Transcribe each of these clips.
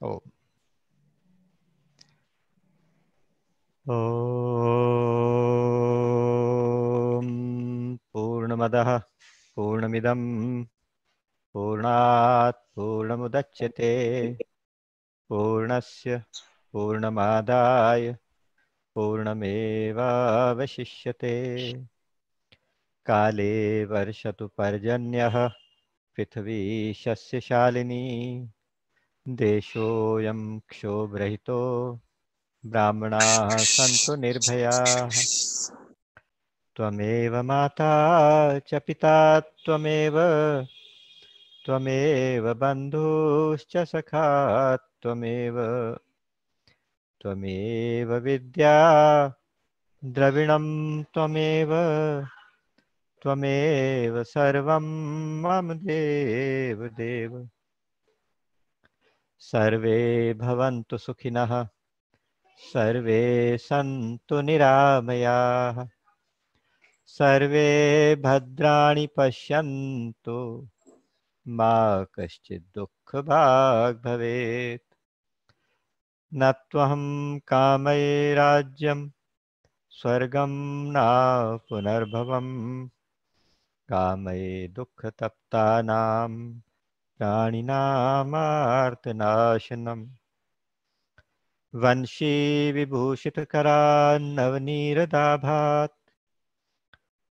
पूर्णमद ॐ पूर्णमदः पूर्णमिदं पूर्णात् पूर्णमुदच्यते पूर्णस्य पूर्णमादाय काले वर्षतु पर्जन्यः पृथिवी शस्यशालिनी देशोऽयं क्षोभ्रहितो ब्राह्मणाः सन्तु निर्भयाः त्वमेव माता च पिता त्वमेव त्वमेव बन्धुश्च सखा त्वमेव त्वमेव विद्या द्रविणं त्वमेव त्वमेव सर्वं मम देव देव सर्वे भवन्तु सुखिनः सर्वे सन्तु निरामयाः सर्वे भद्राणि पश्यन्तु मा कश्चित् दुःखभाग् भवेत् न त्वहं कामये राज्यं स्वर्गं न पुनर्भवम् कामये दुःखतप्तानाम् प्राणिनाशनम वंशी विभूषित पूर्णेन्दु सुंदर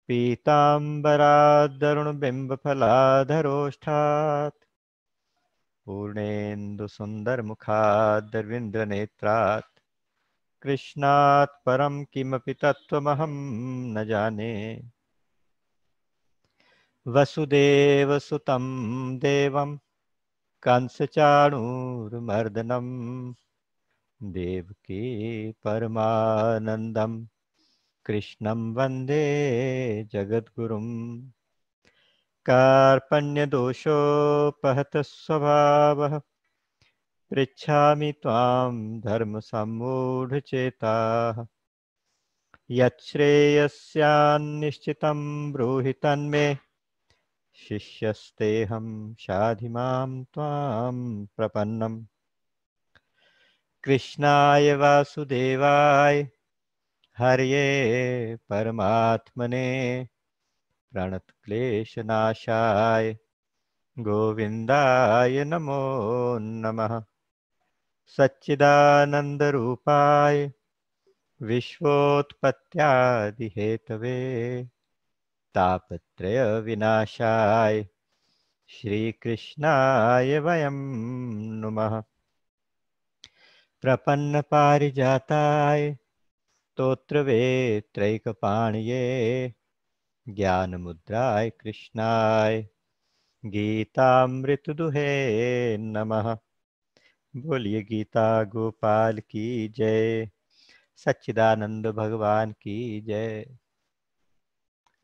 पीताम्बराद्दरुणबिम्बफलाधरोष्ठात् नेत्रा कृष्णात् परम किमपि तत्त्वमहं न जाने वसुदेवसुतं देवं कंसचाणूर्मर्दनं देवकी परमानन्दं कृष्णं वन्दे जगद्गुरुं कार्पण्यदोषोपहतस्वभावः पृच्छामि त्वां धर्मसम्मूढचेताः यच्छ्रेयस्यान्निश्चितं ब्रूहि तन्मे शिष्यस्तेऽहं शाधिमां त्वां प्रपन्नम् कृष्णाय वासुदेवाय हरे परमात्मने प्रणत्क्लेशनाशाय गोविंदय नमो नमः विश्वत्पत्ति हेतव तापत्रयविनाशाय श्रीकृष्णाय वयं प्रपन्न प्रपन्नपारिजाताय ज्ञान ज्ञानमुद्राय कृष्णाय गीतामृतदुहे नमः बोलिए गीता गोपाल की जय सच्चिदानंद भगवान की जय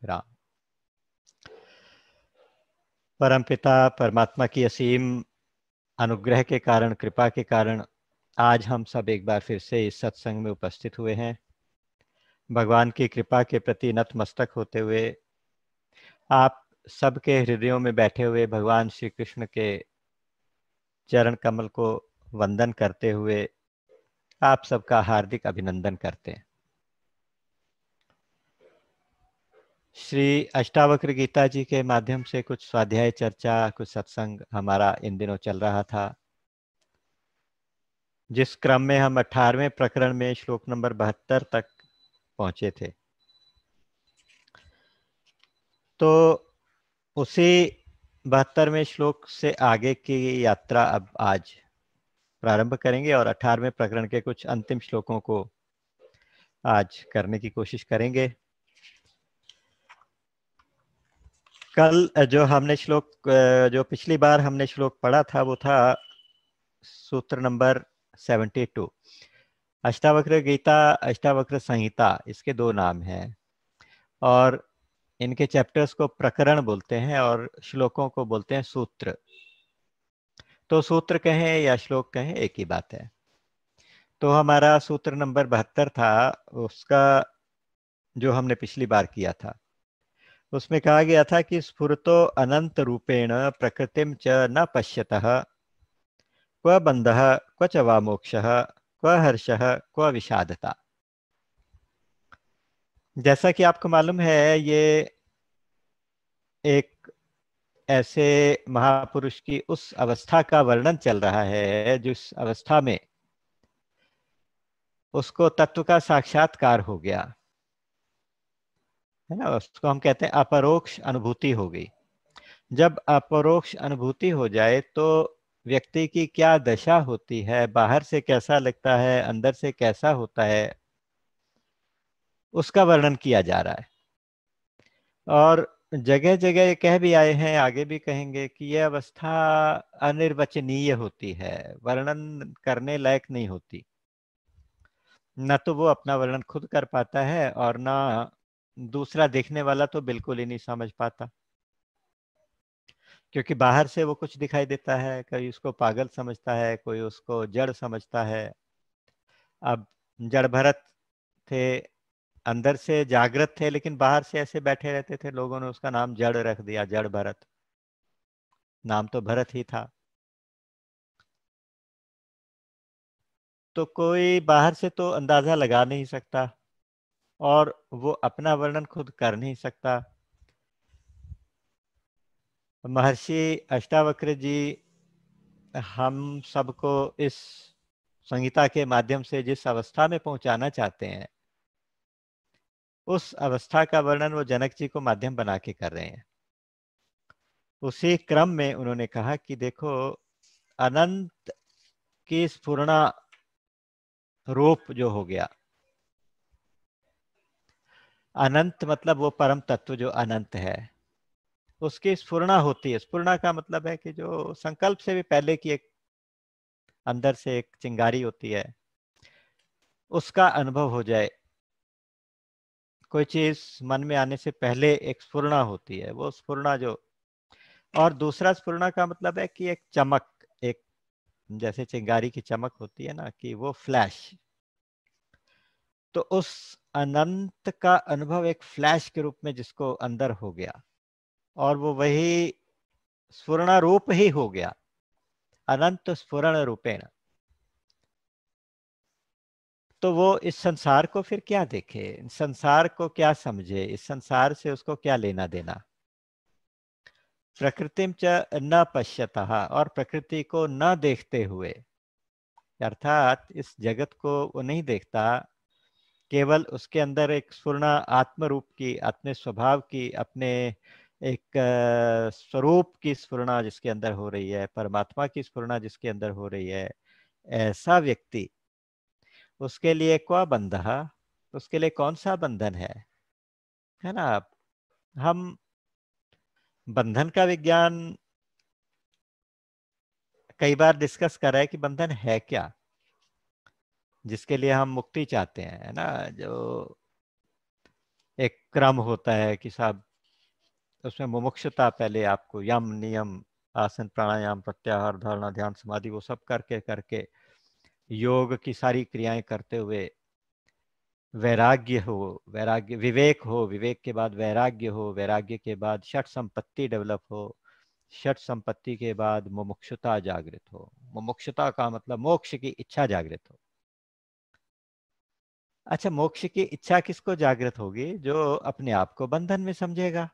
राम परम पिता परमात्मा की असीम अनुग्रह के कारण कृपा के कारण आज हम सब एक बार फिर से इस सत्संग में उपस्थित हुए हैं भगवान की कृपा के प्रति नतमस्तक होते हुए आप सबके हृदयों में बैठे हुए भगवान श्री कृष्ण के चरण कमल को वंदन करते हुए आप सबका हार्दिक अभिनंदन करते हैं श्री अष्टावक्र गीता जी के माध्यम से कुछ स्वाध्याय चर्चा कुछ सत्संग हमारा इन दिनों चल रहा था जिस क्रम में हम अठारवें प्रकरण में श्लोक नंबर बहत्तर तक पहुंचे थे तो उसी बहत्तरवें श्लोक से आगे की यात्रा अब आज प्रारंभ करेंगे और अठारवें प्रकरण के कुछ अंतिम श्लोकों को आज करने की कोशिश करेंगे कल जो हमने श्लोक जो पिछली बार हमने श्लोक पढ़ा था वो था सूत्र number seventy two Ashtavakra Gita Ashtavakra Samhita इसके दो नाम हैं और इनके चैप्टर्स को प्रकरण बोलते हैं और श्लोकों को बोलते हैं सूत्र तो सूत्र कहें या श्लोक कहें एक ही बात है तो हमारा सूत्र नंबर बहत्तर था उसका जो हमने पिछली बार किया था उसमें कहा गया था कि स्फुरतो अनंत रूपेण प्रकृतिम च न पश्यत क्व बंध क्व च वा मोक्षः क्व हर्ष क्व विषादता जैसा कि आपको मालूम है ये एक ऐसे महापुरुष की उस अवस्था का वर्णन चल रहा है जिस अवस्था में उसको तत्व का साक्षात्कार हो गया है ना उसको हम कहते हैं अपरोक्ष अनुभूति हो गई जब अपरोक्ष अनुभूति हो जाए तो व्यक्ति की क्या दशा होती है बाहर से कैसा लगता है अंदर से कैसा होता है उसका वर्णन किया जा रहा है और जगह जगह कह भी आए हैं आगे भी कहेंगे कि यह अवस्था अनिर्वचनीय होती है वर्णन करने लायक नहीं होती न तो वो अपना वर्णन खुद कर पाता है और ना दूसरा देखने वाला तो बिल्कुल ही नहीं समझ पाता क्योंकि बाहर से वो कुछ दिखाई देता है कोई उसको पागल समझता है कोई उसको जड़ समझता है अब जड़ भरत थे अंदर से जागृत थे लेकिन बाहर से ऐसे बैठे रहते थे लोगों ने उसका नाम जड़ रख दिया जड़ भरत नाम तो भरत ही था तो कोई बाहर से तो अंदाजा लगा नहीं सकता और वो अपना वर्णन खुद कर नहीं सकता महर्षि अष्टावक्र जी हम सबको इस संहिता के माध्यम से जिस अवस्था में पहुंचाना चाहते हैं उस अवस्था का वर्णन वो जनक जी को माध्यम बना के कर रहे हैं उसी क्रम में उन्होंने कहा कि देखो अनंत की स्पूर्णा रूप जो हो गया अनंत मतलब वो परम तत्व जो अनंत है उसकी स्फूर्णा होती है स्पूर्णा का मतलब है कि जो संकल्प से भी पहले की एक अंदर से एक चिंगारी होती है उसका अनुभव हो जाए कोई चीज मन में आने से पहले एक स्पूर्णा होती है वो स्पूर्णा जो और दूसरा स्पूर्णा का मतलब है कि एक चमक एक जैसे चिंगारी की चमक होती है ना कि वो फ्लैश तो उस अनंत का अनुभव एक फ्लैश के रूप में जिसको अंदर हो गया और वो वही स्वर्ण रूप ही हो गया अनंत स्फुरण रूपेण तो वो इस संसार को फिर क्या देखे संसार को क्या समझे इस संसार से उसको क्या लेना देना प्रकृति न पश्यतः और प्रकृति को न देखते हुए अर्थात इस जगत को वो नहीं देखता केवल उसके अंदर एक स्वर्ण आत्म रूप की अपने स्वभाव की अपने एक स्वरूप की स्फुरना जिसके अंदर हो रही है परमात्मा की स्फुरना जिसके अंदर हो रही है ऐसा व्यक्ति उसके लिए क्या बंधा उसके लिए कौन सा बंधन है है ना हम बंधन का विज्ञान कई बार डिस्कस कर रहे हैं कि बंधन है क्या जिसके लिए हम मुक्ति चाहते हैं है ना जो एक क्रम होता है कि साहब उसमें मुमुक्षता पहले आपको यम नियम आसन प्राणायाम प्रत्याहार धारणा ध्यान समाधि वो सब करके करके योग की सारी क्रियाएं करते हुए वैराग्य हो वैराग्य विवेक हो विवेक के बाद वैराग्य हो वैराग्य के बाद षट संपत्ति डेवलप हो षट संपत्ति के बाद मुमुक्षता जागृत हो मुमुक्षता का मतलब मोक्ष की इच्छा जागृत हो अच्छा मोक्ष की इच्छा किसको जागृत होगी जो अपने आप को बंधन में समझेगा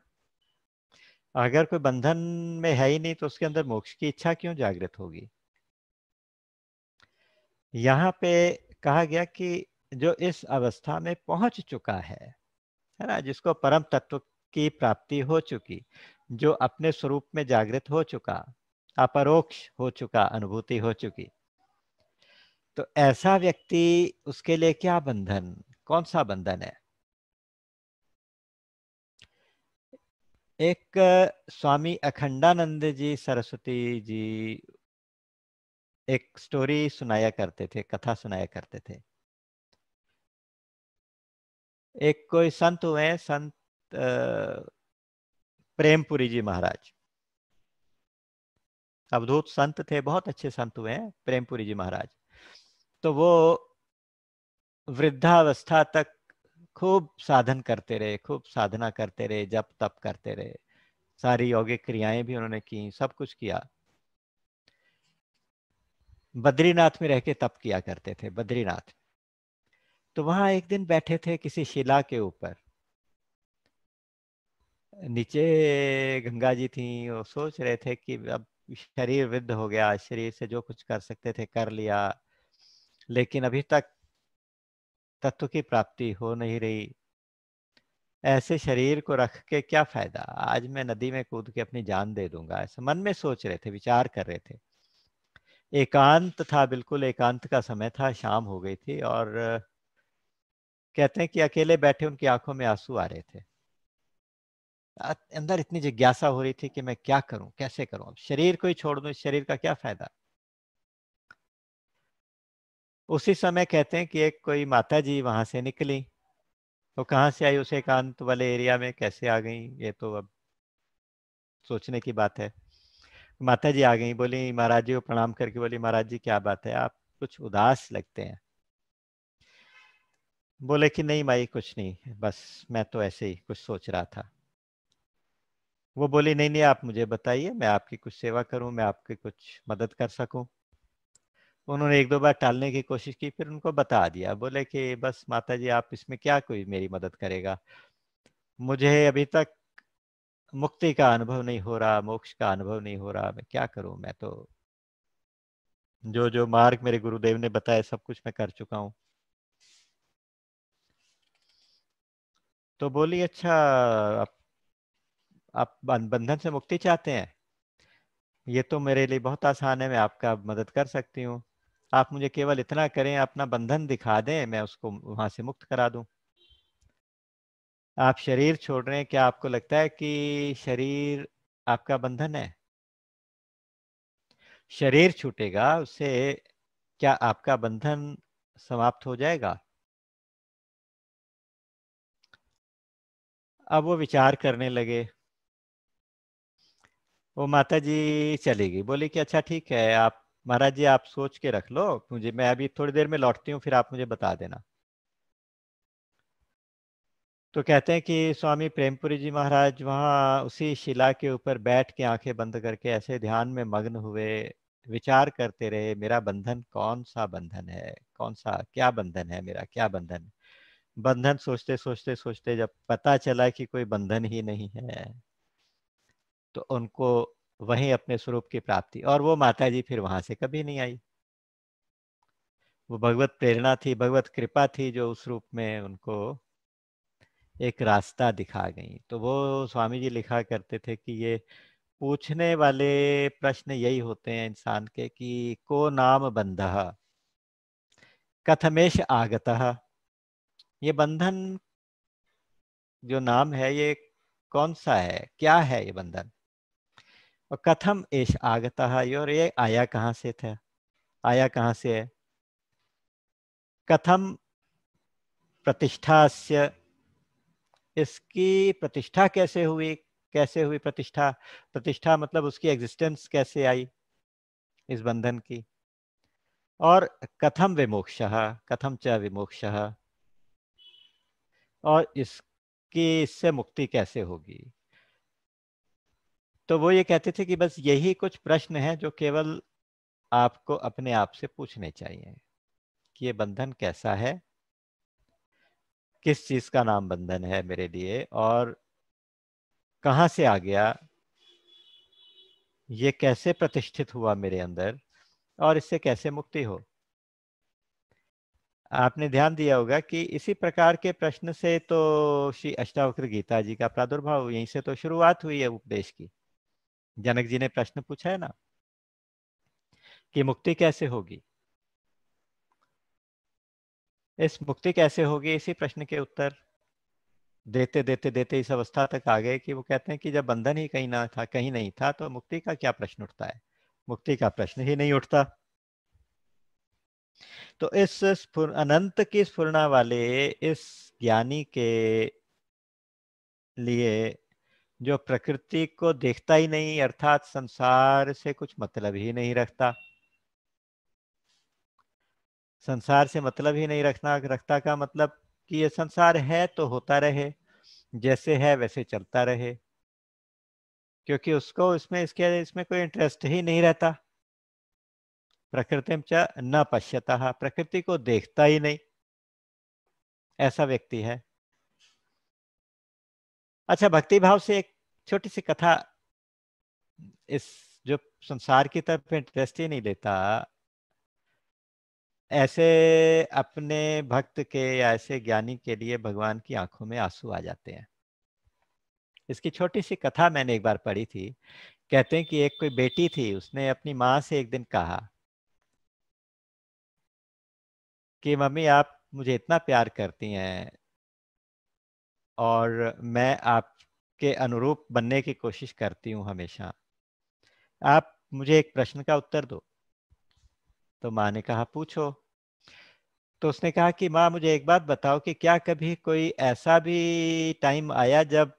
अगर कोई बंधन में है ही नहीं तो उसके अंदर मोक्ष की इच्छा क्यों जागृत होगी यहाँ पे कहा गया कि जो इस अवस्था में पहुंच चुका है है ना जिसको परम तत्व की प्राप्ति हो चुकी जो अपने स्वरूप में जागृत हो चुका अपरोक्ष हो चुका अनुभूति हो चुकी तो ऐसा व्यक्ति उसके लिए क्या बंधन कौन सा बंधन है एक स्वामी अखंडानंद जी सरस्वती जी एक स्टोरी सुनाया करते थे कथा सुनाया करते थे एक कोई संत हुए संत प्रेमपुरी जी महाराज अवधूत संत थे बहुत अच्छे संत हुए हैं प्रेमपुरी जी महाराज तो वो वृद्धावस्था तक खूब साधन करते रहे खूब साधना करते रहे जप तप करते रहे सारी यौगिक क्रियाएं भी उन्होंने की सब कुछ किया बद्रीनाथ में रह के तप किया करते थे बद्रीनाथ तो वहां एक दिन बैठे थे किसी शिला के ऊपर नीचे गंगा जी थी वो सोच रहे थे कि अब शरीर वृद्ध हो गया शरीर से जो कुछ कर सकते थे कर लिया लेकिन अभी तक तत्व की प्राप्ति हो नहीं रही ऐसे शरीर को रख के क्या फायदा आज मैं नदी में कूद के अपनी जान दे दूंगा ऐसे मन में सोच रहे थे विचार कर रहे थे एकांत था बिल्कुल एकांत का समय था शाम हो गई थी और कहते हैं कि अकेले बैठे उनकी आंखों में आंसू आ रहे थे अंदर इतनी जिज्ञासा हो रही थी कि मैं क्या करूं कैसे करूं अब शरीर को ही छोड़ दूं इस शरीर का क्या फायदा उसी समय कहते हैं कि एक कोई माता जी वहां से निकली तो कहाँ से आई उसे एकांत वाले एरिया में कैसे आ गई ये तो अब सोचने की बात है माता जी आ गई बोली महाराज जी को प्रणाम करके बोली महाराज जी क्या बात है आप कुछ उदास लगते हैं बोले कि नहीं माई कुछ नहीं बस मैं तो ऐसे ही कुछ सोच रहा था वो बोली नहीं नहीं आप मुझे बताइए मैं आपकी कुछ सेवा करूं मैं आपकी कुछ मदद कर सकूं उन्होंने एक दो बार टालने की कोशिश की फिर उनको बता दिया बोले कि बस माता जी आप इसमें क्या कोई मेरी मदद करेगा मुझे अभी तक मुक्ति का अनुभव नहीं हो रहा मोक्ष का अनुभव नहीं हो रहा मैं क्या करूं मैं तो जो जो मार्ग मेरे गुरुदेव ने बताया सब कुछ मैं कर चुका हूं तो बोली अच्छा आप, बंधन से मुक्ति चाहते हैं ये तो मेरे लिए बहुत आसान है मैं आपका मदद कर सकती हूँ आप मुझे केवल इतना करें अपना बंधन दिखा दें मैं उसको वहां से मुक्त करा दूं आप शरीर छोड़ रहे हैं क्या आपको लगता है कि शरीर आपका बंधन है शरीर छूटेगा उससे क्या आपका बंधन समाप्त हो जाएगा अब वो विचार करने लगे वो माता जी चली गई बोली कि अच्छा ठीक है आप महाराज जी आप सोच के रख लो मुझे मैं अभी थोड़ी देर में लौटती हूँ फिर आप मुझे बता देना तो कहते हैं कि स्वामी प्रेमपुरी जी महाराज वहाँ उसी शिला के ऊपर बैठ के आंखें बंद करके ऐसे ध्यान में मग्न हुए विचार करते रहे मेरा बंधन कौन सा बंधन है कौन सा क्या बंधन है मेरा क्या बंधन बंधन सोचते सोचते सोचते जब पता चला कि कोई बंधन ही नहीं है तो उनको वहीं अपने स्वरूप की प्राप्ति और वो माता जी फिर वहां से कभी नहीं आई वो भगवत प्रेरणा थी भगवत कृपा थी जो उस रूप में उनको एक रास्ता दिखा गई तो वो स्वामी जी लिखा करते थे कि ये पूछने वाले प्रश्न यही होते हैं इंसान के कि को नाम बंध कथमेश आगत ये बंधन जो नाम है ये कौन सा है क्या है ये बंधन और कथम एश आगता है और ये आया कहाँ से था आया कहाँ से है कथम प्रतिष्ठा से इसकी प्रतिष्ठा कैसे हुई कैसे हुई प्रतिष्ठा प्रतिष्ठा मतलब उसकी एग्जिस्टेंस कैसे आई इस बंधन की और कथम विमोक्ष कथम च विमोक्ष और इसकी इससे मुक्ति कैसे होगी तो वो ये कहते थे कि बस यही कुछ प्रश्न है जो केवल आपको अपने आप से पूछने चाहिए कि ये बंधन कैसा है किस चीज का नाम बंधन है मेरे लिए और कहाँ से आ गया ये कैसे प्रतिष्ठित हुआ मेरे अंदर और इससे कैसे मुक्ति हो आपने ध्यान दिया होगा कि इसी प्रकार के प्रश्न से तो श्री अष्टावक्र गीता जी का प्रादुर्भाव यहीं से तो शुरुआत हुई है उपदेश की जनक जी ने प्रश्न पूछा है ना कि मुक्ति कैसे होगी इस मुक्ति कैसे होगी इसी प्रश्न के उत्तर देते देते देते इस अवस्था तक आ गए कि वो कहते हैं कि जब बंधन ही कहीं ना था कहीं नहीं था तो मुक्ति का क्या प्रश्न उठता है मुक्ति का प्रश्न ही नहीं उठता तो इस अनंत की स्फुर्णा वाले इस ज्ञानी के लिए जो प्रकृति को देखता ही नहीं अर्थात संसार से कुछ मतलब ही नहीं रखता संसार से मतलब ही नहीं रखना रखता का मतलब कि ये संसार है तो होता रहे जैसे है वैसे चलता रहे क्योंकि उसको इसमें इसके इसमें कोई इंटरेस्ट ही नहीं रहता प्रकृति च न पश्यता प्रकृति को देखता ही नहीं ऐसा व्यक्ति है अच्छा भक्ति भाव से एक छोटी सी कथा इस जो संसार की तरफ इंटरेस्ट ही नहीं लेता ऐसे अपने भक्त के या ऐसे ज्ञानी के लिए भगवान की आंखों में आंसू आ जाते हैं इसकी छोटी सी कथा मैंने एक बार पढ़ी थी कहते हैं कि एक कोई बेटी थी उसने अपनी माँ से एक दिन कहा कि मम्मी आप मुझे इतना प्यार करती हैं और मैं आप के अनुरूप बनने की कोशिश करती हूँ हमेशा आप मुझे एक प्रश्न का उत्तर दो तो माँ ने कहा पूछो तो उसने कहा कि माँ मुझे एक बात बताओ कि क्या कभी कोई ऐसा भी टाइम आया जब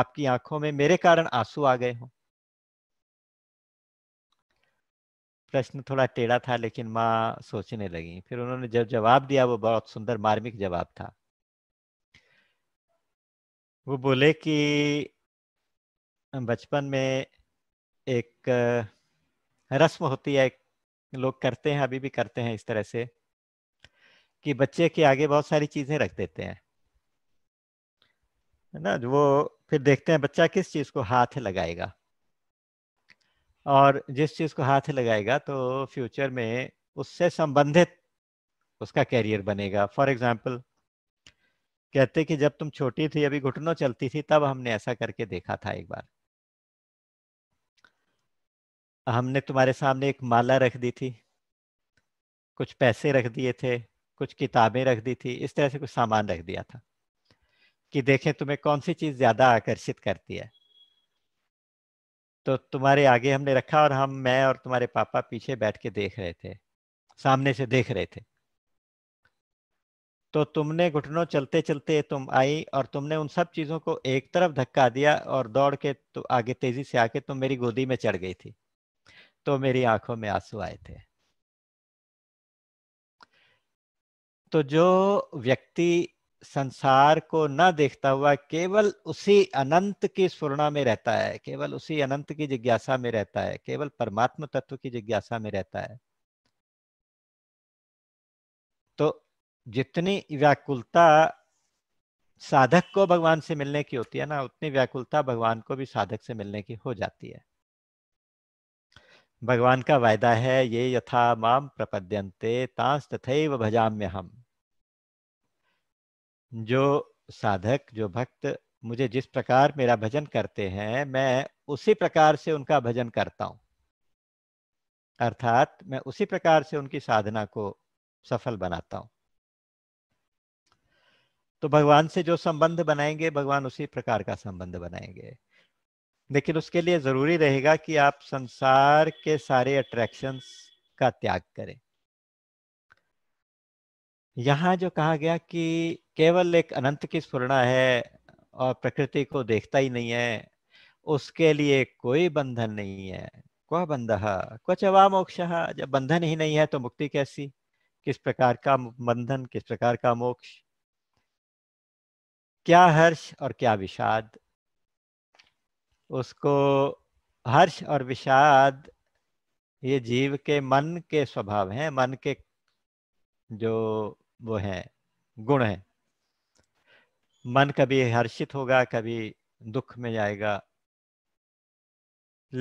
आपकी आंखों में मेरे कारण आंसू आ गए हों प्रश्न थोड़ा टेढ़ा था लेकिन माँ सोचने लगी फिर उन्होंने जब जवाब दिया वो बहुत सुंदर मार्मिक जवाब था वो बोले कि बचपन में एक रस्म होती है लोग करते हैं अभी भी करते हैं इस तरह से कि बच्चे के आगे बहुत सारी चीजें रख देते हैं है ना वो फिर देखते हैं बच्चा किस चीज को हाथ लगाएगा और जिस चीज को हाथ लगाएगा तो फ्यूचर में उससे संबंधित उसका कैरियर बनेगा फॉर एग्जाम्पल कहते कि जब तुम छोटी थी अभी घुटनों चलती थी तब हमने ऐसा करके देखा था एक बार हमने तुम्हारे सामने एक माला रख दी थी कुछ पैसे रख दिए थे कुछ किताबें रख दी थी इस तरह से कुछ सामान रख दिया था कि देखें तुम्हें कौन सी चीज ज्यादा आकर्षित करती है तो तुम्हारे आगे हमने रखा और हम मैं और तुम्हारे पापा पीछे बैठ के देख रहे थे सामने से देख रहे थे तो तुमने घुटनों चलते चलते तुम आई और तुमने उन सब चीजों को एक तरफ धक्का दिया और दौड़ के तो आगे तेजी से आके तुम तो मेरी गोदी में चढ़ गई थी तो मेरी आंखों में आंसू आए थे तो जो व्यक्ति संसार को न देखता हुआ केवल उसी अनंत की स्वर्णा में रहता है केवल उसी अनंत की जिज्ञासा में रहता है केवल परमात्म तत्व की जिज्ञासा में रहता है तो जितनी व्याकुलता साधक को भगवान से मिलने की होती है ना उतनी व्याकुलता भगवान को भी साधक से मिलने की हो जाती है भगवान का वायदा है ये यथा माम प्रपद्यंते तांस तथैव भजाम्य हम जो साधक जो भक्त मुझे जिस प्रकार मेरा भजन करते हैं मैं उसी प्रकार से उनका भजन करता हूं अर्थात मैं उसी प्रकार से उनकी साधना को सफल बनाता हूँ तो भगवान से जो संबंध बनाएंगे भगवान उसी प्रकार का संबंध बनाएंगे लेकिन उसके लिए जरूरी रहेगा कि आप संसार के सारे अट्रैक्शंस का त्याग करें यहां जो कहा गया कि केवल एक अनंत की स्फुरणा है और प्रकृति को देखता ही नहीं है उसके लिए कोई बंधन नहीं है कह बंध क्वच अवा मोक्ष जब बंधन ही नहीं है तो मुक्ति कैसी किस प्रकार का बंधन किस प्रकार का मोक्ष क्या हर्ष और क्या विषाद उसको हर्ष और विषाद ये जीव के मन के स्वभाव हैं मन के जो वो हैं गुण हैं मन कभी हर्षित होगा कभी दुख में जाएगा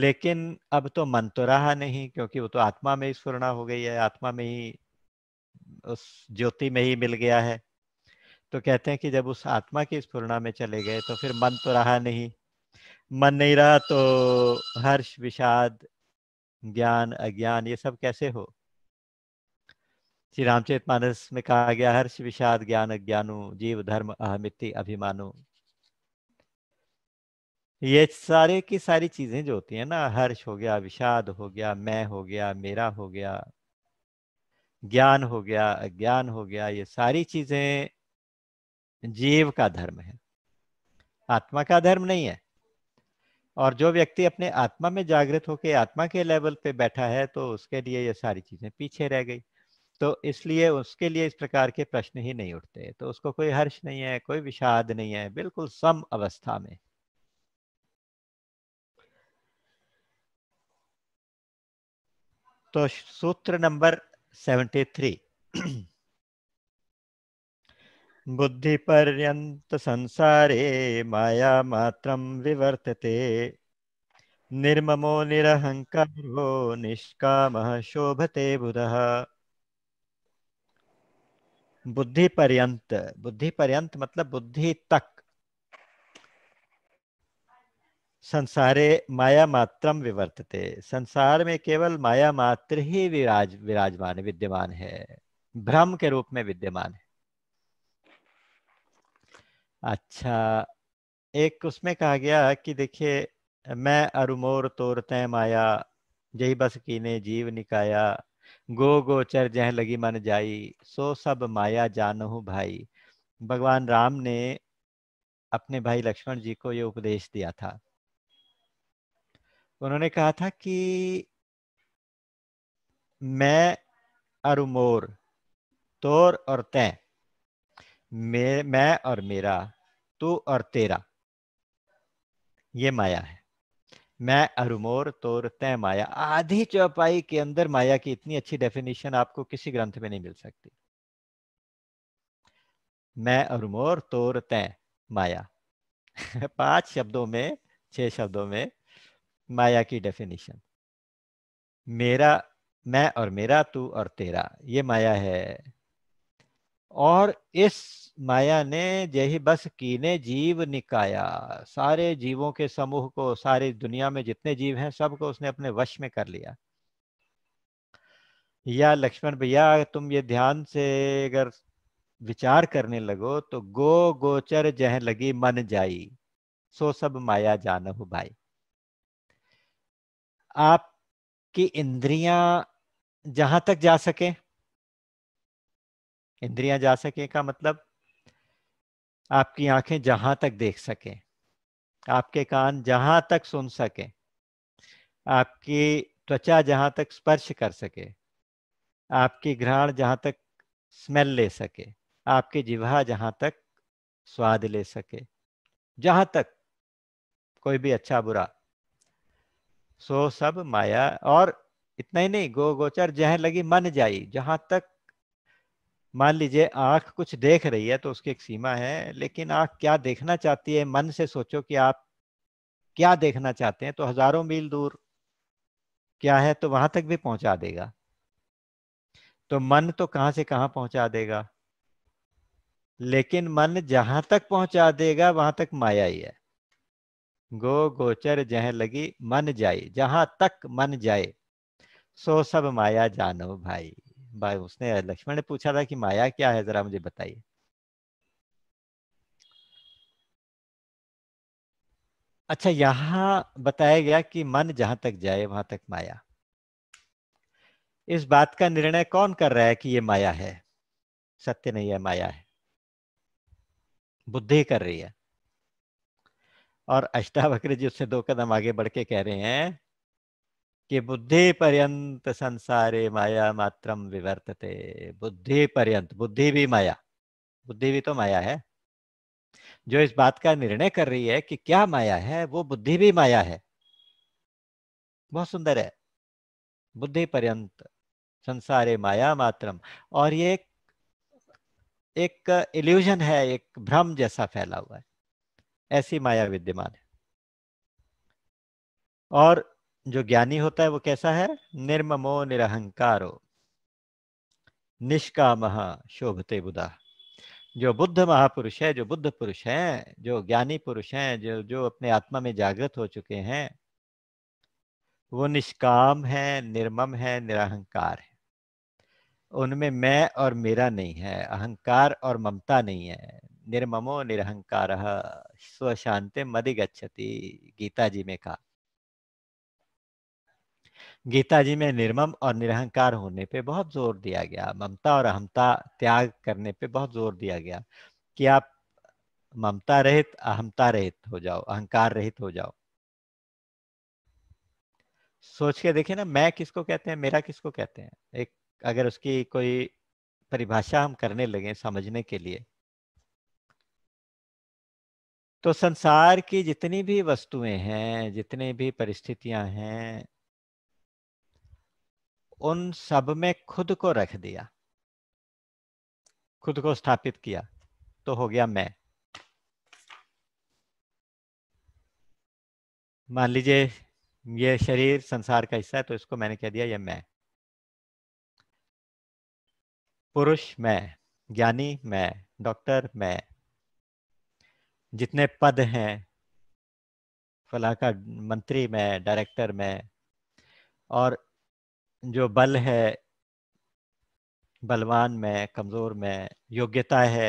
लेकिन अब तो मन तो रहा नहीं क्योंकि वो तो आत्मा में ही स्वर्णा हो गई है आत्मा में ही उस ज्योति में ही मिल गया है तो कहते हैं कि जब उस आत्मा की स्पूर्णा में चले गए तो फिर मन तो रहा नहीं मन नहीं रहा तो हर्ष विषाद ज्ञान अज्ञान ये सब कैसे हो श्री रामचरित मानस में कहा गया हर्ष विषाद ज्ञान अज्ञानु जीव धर्म अहमिति अभिमानु ये सारे की सारी चीजें जो होती है ना हर्ष हो गया विषाद हो गया मैं हो गया मेरा हो गया ज्ञान हो गया अज्ञान हो गया ये सारी चीजें जीव का धर्म है आत्मा का धर्म नहीं है और जो व्यक्ति अपने आत्मा में जागृत होकर आत्मा के लेवल पे बैठा है तो उसके लिए ये सारी चीजें पीछे रह गई तो इसलिए उसके लिए इस प्रकार के प्रश्न ही नहीं उठते तो उसको कोई हर्ष नहीं है कोई विषाद नहीं है बिल्कुल सम अवस्था में तो सूत्र नंबर सेवेंटी थ्री बुद्धि पर्यंत माया मायामात्रं विवर्तते निर्ममो निरहंकारो निष्काम शोभते बुध बुद्धि पर्यंत बुद्धि पर्यंत मतलब बुद्धि तक संसारे माया मात्रम विवर्तते संसार में केवल माया मात्र ही विराज विराजमान विद्यमान है भ्रम के रूप में विद्यमान है अच्छा एक उसमें कहा गया कि देखिए मैं अरुमोर तोर तय माया जही बस कीने जीव निकाया गो गोचर जह लगी मन जाई सो सब माया हूँ भाई भगवान राम ने अपने भाई लक्ष्मण जी को ये उपदेश दिया था उन्होंने कहा था कि मैं अरुमोर तोर और तय मैं मैं और मेरा तू और तेरा ये माया है मैं अरुमोर तोर तय माया आधी चौपाई के अंदर माया की इतनी अच्छी डेफिनेशन आपको किसी ग्रंथ में नहीं मिल सकती मैं अरुमोर तोर तय माया पांच शब्दों में छह शब्दों में माया की डेफिनेशन मेरा मैं और मेरा तू और तेरा ये माया है और इस माया ने यही बस कीने जीव निकाया सारे जीवों के समूह को सारी दुनिया में जितने जीव हैं सबको उसने अपने वश में कर लिया या लक्ष्मण भैया तुम ये ध्यान से अगर विचार करने लगो तो गो गोचर जह लगी मन जाई सो सब माया हो भाई आपकी इंद्रियां जहां तक जा सके इंद्रियां जा सके का मतलब आपकी आंखें जहां तक देख सके आपके कान जहां तक सुन सके आपकी त्वचा जहां तक स्पर्श कर सके आपकी घ्राण जहां तक स्मेल ले सके आपकी जिवा जहां तक स्वाद ले सके जहां तक कोई भी अच्छा बुरा सो सब माया और इतना ही नहीं गो गोचर जह लगी मन जाई जहां तक मान लीजिए आंख कुछ देख रही है तो उसकी एक सीमा है लेकिन आंख क्या देखना चाहती है मन से सोचो कि आप क्या देखना चाहते हैं तो हजारों मील दूर क्या है तो वहां तक भी पहुंचा देगा तो मन तो कहां से कहां पहुंचा देगा लेकिन मन जहां तक पहुंचा देगा वहां तक माया ही है गो गोचर जह लगी मन जाए जहां तक मन जाए सो सब माया जानो भाई भाई उसने लक्ष्मण ने पूछा था कि माया क्या है जरा मुझे बताइए अच्छा यहां बताया गया कि मन जहां तक जाए वहां तक माया इस बात का निर्णय कौन कर रहा है कि ये माया है सत्य नहीं है माया है बुद्धि कर रही है और अष्टावक्र जी उससे दो कदम आगे बढ़ के कह रहे हैं कि बुद्धि पर्यंत संसारे माया मात्रम विवर्तते बुद्धि पर्यंत बुद्धि भी माया बुद्धि भी तो माया है जो इस बात का निर्णय कर रही है कि क्या माया है वो बुद्धि भी माया है बहुत सुंदर है बुद्धि पर्यंत संसारे माया मात्रम और ये एक, एक इल्यूजन है एक भ्रम जैसा फैला हुआ है ऐसी माया विद्यमान है और जो ज्ञानी होता है वो कैसा है निर्ममो निरहंकारो निष्काम शोभते बुधा जो बुद्ध महापुरुष है जो बुद्ध पुरुष हैं जो ज्ञानी पुरुष हैं जो जो अपने आत्मा में जागृत हो चुके हैं वो निष्काम है निर्मम है निरहंकार है उनमें मैं और मेरा नहीं है अहंकार और ममता नहीं है निर्ममो निरहंकार स्वशांति मदिगछति गीता जी में कहा गीता जी में निर्मम और निरहंकार होने पे बहुत जोर दिया गया ममता और अहमता त्याग करने पे बहुत जोर दिया गया कि आप ममता रहित अहमता रहित हो जाओ अहंकार रहित हो जाओ सोच के देखिए ना मैं किसको कहते हैं मेरा किसको कहते हैं एक अगर उसकी कोई परिभाषा हम करने लगे समझने के लिए तो संसार की जितनी भी वस्तुएं हैं जितनी भी परिस्थितियां हैं उन सब में खुद को रख दिया खुद को स्थापित किया तो हो गया मैं मान लीजिए ये शरीर संसार का हिस्सा है तो इसको मैंने कह दिया ये मैं पुरुष मैं ज्ञानी मैं डॉक्टर मैं जितने पद हैं फला का मंत्री मैं डायरेक्टर मैं और जो बल है बलवान में कमजोर में योग्यता है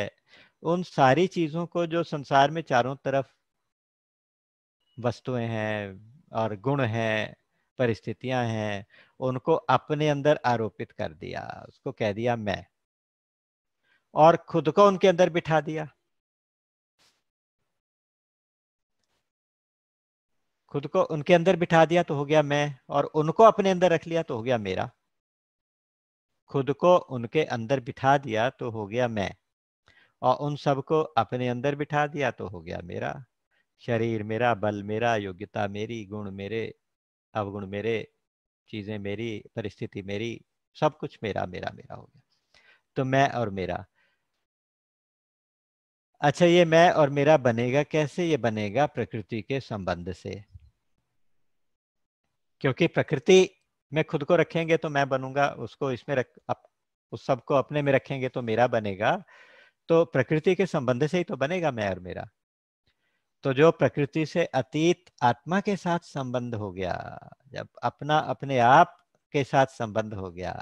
उन सारी चीजों को जो संसार में चारों तरफ वस्तुएं हैं और गुण हैं परिस्थितियां हैं उनको अपने अंदर आरोपित कर दिया उसको कह दिया मैं और खुद को उनके अंदर बिठा दिया खुद को उनके अंदर बिठा दिया तो हो गया मैं और उनको अपने अंदर रख लिया तो हो गया मेरा खुद को उनके अंदर बिठा दिया तो हो गया मैं और उन सबको अपने अंदर बिठा दिया तो हो गया मेरा शरीर मेरा बल मेरा योग्यता मेरी गुण मेरे अवगुण मेरे चीजें मेरी परिस्थिति मेरी सब कुछ मेरा मेरा मेरा हो गया तो मैं और मेरा अच्छा ये मैं और मेरा बनेगा कैसे ये बनेगा प्रकृति के संबंध से क्योंकि प्रकृति में खुद को रखेंगे तो मैं बनूंगा उसको इसमें रख अप, उस सबको अपने में रखेंगे तो मेरा बनेगा तो प्रकृति के संबंध से ही तो बनेगा मैं और मेरा तो जो प्रकृति से अतीत आत्मा के साथ संबंध हो गया जब अपना अपने आप के साथ संबंध हो गया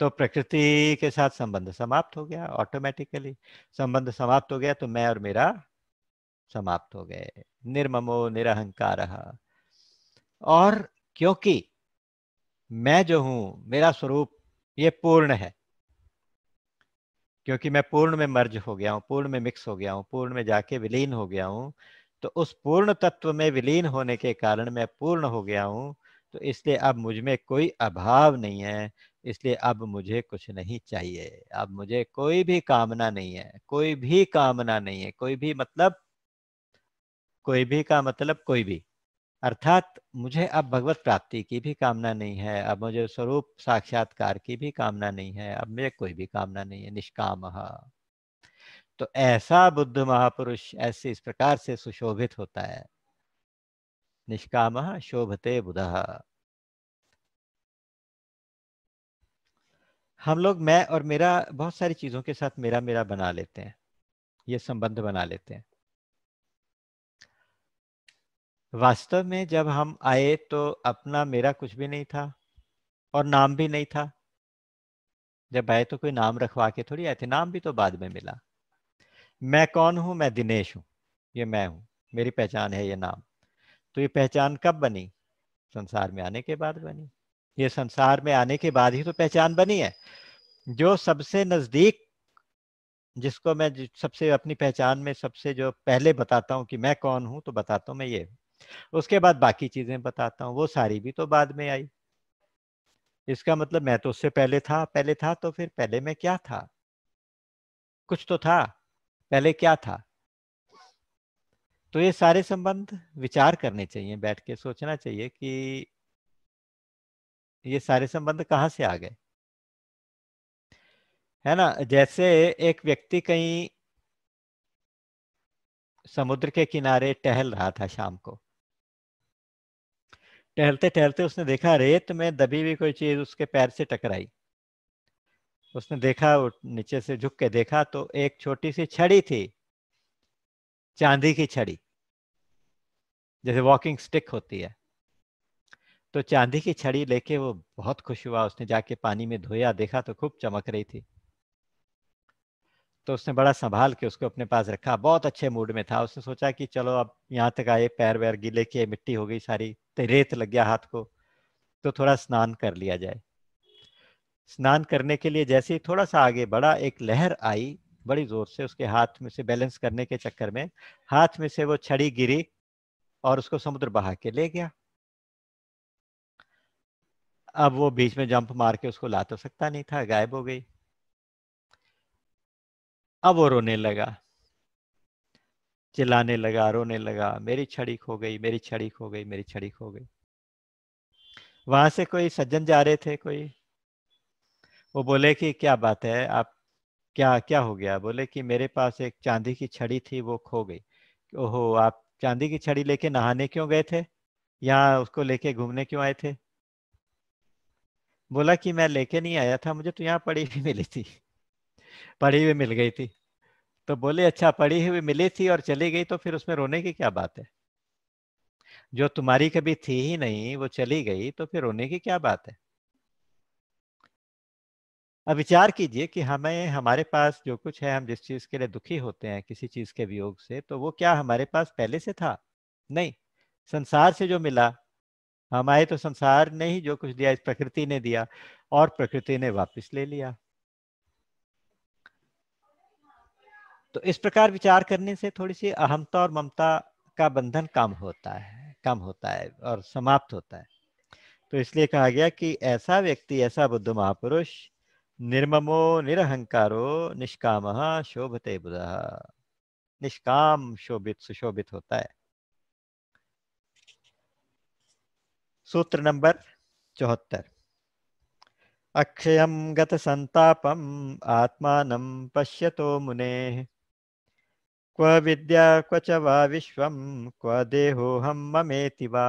तो प्रकृति के साथ संबंध समाप्त हो गया ऑटोमेटिकली संबंध समाप्त हो गया तो मैं और मेरा समाप्त हो गए निर्ममो निरहंकार और क्योंकि मैं जो हूं मेरा स्वरूप ये पूर्ण है क्योंकि मैं पूर्ण में मर्ज हो गया हूं पूर्ण में मिक्स हो गया हूं पूर्ण में जाके विलीन हो गया हूं तो उस पूर्ण तत्व में विलीन होने के कारण मैं पूर्ण हो गया हूं तो इसलिए अब मुझ में कोई अभाव नहीं है इसलिए अब मुझे कुछ नहीं चाहिए अब मुझे कोई भी कामना नहीं है कोई भी कामना नहीं है कोई भी मतलब कोई भी का मतलब कोई भी अर्थात मुझे अब भगवत प्राप्ति की भी कामना नहीं है अब मुझे स्वरूप साक्षात्कार की भी कामना नहीं है अब मुझे कोई भी कामना नहीं है निष्काम तो ऐसा बुद्ध महापुरुष ऐसे इस प्रकार से सुशोभित होता है निष्काम शोभते बुध हम लोग मैं और मेरा बहुत सारी चीजों के साथ मेरा मेरा बना लेते हैं ये संबंध बना लेते हैं वास्तव में जब हम आए तो अपना मेरा कुछ भी नहीं था और नाम भी नहीं था जब आए तो कोई नाम रखवा के थोड़ी आए थे नाम भी तो बाद में मिला मैं कौन हूं मैं दिनेश हूं ये मैं हूं मेरी पहचान है ये नाम तो ये पहचान कब बनी संसार में आने के बाद बनी ये संसार में आने के बाद ही तो पहचान बनी है जो सबसे नजदीक जिसको मैं सबसे अपनी पहचान में सबसे जो पहले बताता हूँ कि मैं कौन हूँ तो बताता हूँ मैं ये उसके बाद बाकी चीजें बताता हूँ वो सारी भी तो बाद में आई इसका मतलब मैं तो उससे पहले था पहले था तो फिर पहले मैं क्या था कुछ तो था पहले क्या था तो ये सारे संबंध विचार करने चाहिए बैठ के सोचना चाहिए कि ये सारे संबंध कहाँ से आ गए है ना जैसे एक व्यक्ति कहीं समुद्र के किनारे टहल रहा था शाम को टहलते टहलते उसने देखा रेत में दबी हुई कोई चीज उसके पैर से टकराई उसने देखा नीचे से झुक के देखा तो एक छोटी सी छड़ी थी चांदी की छड़ी जैसे वॉकिंग स्टिक होती है तो चांदी की छड़ी लेके वो बहुत खुश हुआ उसने जाके पानी में धोया देखा तो खूब चमक रही थी तो उसने बड़ा संभाल के उसको अपने पास रखा बहुत अच्छे मूड में था उसने सोचा कि चलो अब यहाँ तक आए पैर वैर गीले किए मिट्टी हो गई सारी रेत लग गया हाथ को तो थोड़ा स्नान कर लिया जाए स्नान करने के लिए जैसे ही थोड़ा सा आगे बढ़ा एक लहर आई बड़ी जोर से उसके हाथ में से बैलेंस करने के चक्कर में हाथ में से वो छड़ी गिरी और उसको समुद्र बहा के ले गया अब वो बीच में जंप मार के उसको ला तो सकता नहीं था गायब हो गई अब वो रोने लगा चिल्लाने लगा रोने लगा मेरी छड़ी खो गई मेरी छड़ी खो गई मेरी छड़ी खो गई वहां से कोई सज्जन जा रहे थे कोई वो बोले कि क्या बात है आप क्या क्या हो गया बोले कि मेरे पास एक चांदी की छड़ी थी वो खो गई ओहो आप चांदी की छड़ी लेके नहाने क्यों गए थे यहाँ उसको लेके घूमने क्यों आए थे बोला कि मैं लेके नहीं आया था मुझे तो यहाँ पड़ी हुई मिली थी पड़ी हुई मिल गई थी तो बोले अच्छा पढ़ी हुई मिली थी और चली गई तो फिर उसमें रोने की क्या बात है जो तुम्हारी कभी थी ही नहीं वो चली गई तो फिर रोने की क्या बात है अब विचार कीजिए कि हमें हमारे पास जो कुछ है हम जिस चीज के लिए दुखी होते हैं किसी चीज के वियोग से तो वो क्या हमारे पास पहले से था नहीं संसार से जो मिला हमारे तो संसार ने ही जो कुछ दिया इस प्रकृति ने दिया और प्रकृति ने वापस ले लिया तो इस प्रकार विचार करने से थोड़ी सी अहमता और ममता का बंधन कम होता है कम होता है और समाप्त होता है तो इसलिए कहा गया कि ऐसा व्यक्ति ऐसा बुद्ध महापुरुष निर्ममो निरहंकारो निष्काम शोभते बुध निष्काम शोभित सुशोभित होता है सूत्र नंबर चौहत्तर अक्षयं गतसंतापम आत्मा पश्यतो मुनेः क्व विद्या क्व च वा विश्वम क्व देहो हम ममेति वा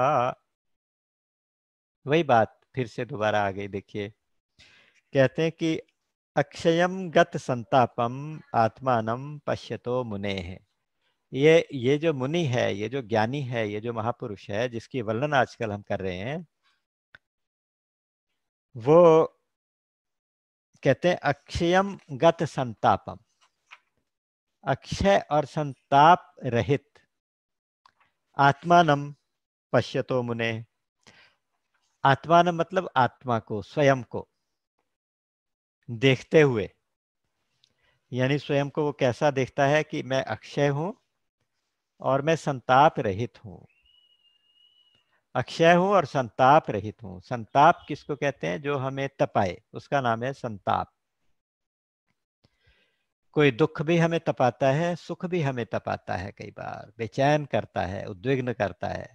वही बात फिर से दोबारा आ गई देखिए कहते हैं कि अक्षयम गत संतापम आत्मान पश्यतो मुने है ये ये जो मुनि है ये जो ज्ञानी है ये जो महापुरुष है जिसकी वर्णन आजकल हम कर रहे हैं वो कहते हैं अक्षयम गत संतापम अक्षय और संताप रहित आत्मानम पश्यतो मुने आत्मानम मतलब आत्मा को स्वयं को देखते हुए यानी स्वयं को वो कैसा देखता है कि मैं अक्षय हूं और मैं संताप रहित हूं अक्षय हूं और संताप रहित हूं संताप किसको कहते हैं जो हमें तपाए उसका नाम है संताप कोई दुख भी हमें तपाता है सुख भी हमें तपाता है कई बार बेचैन करता है उद्विग्न करता है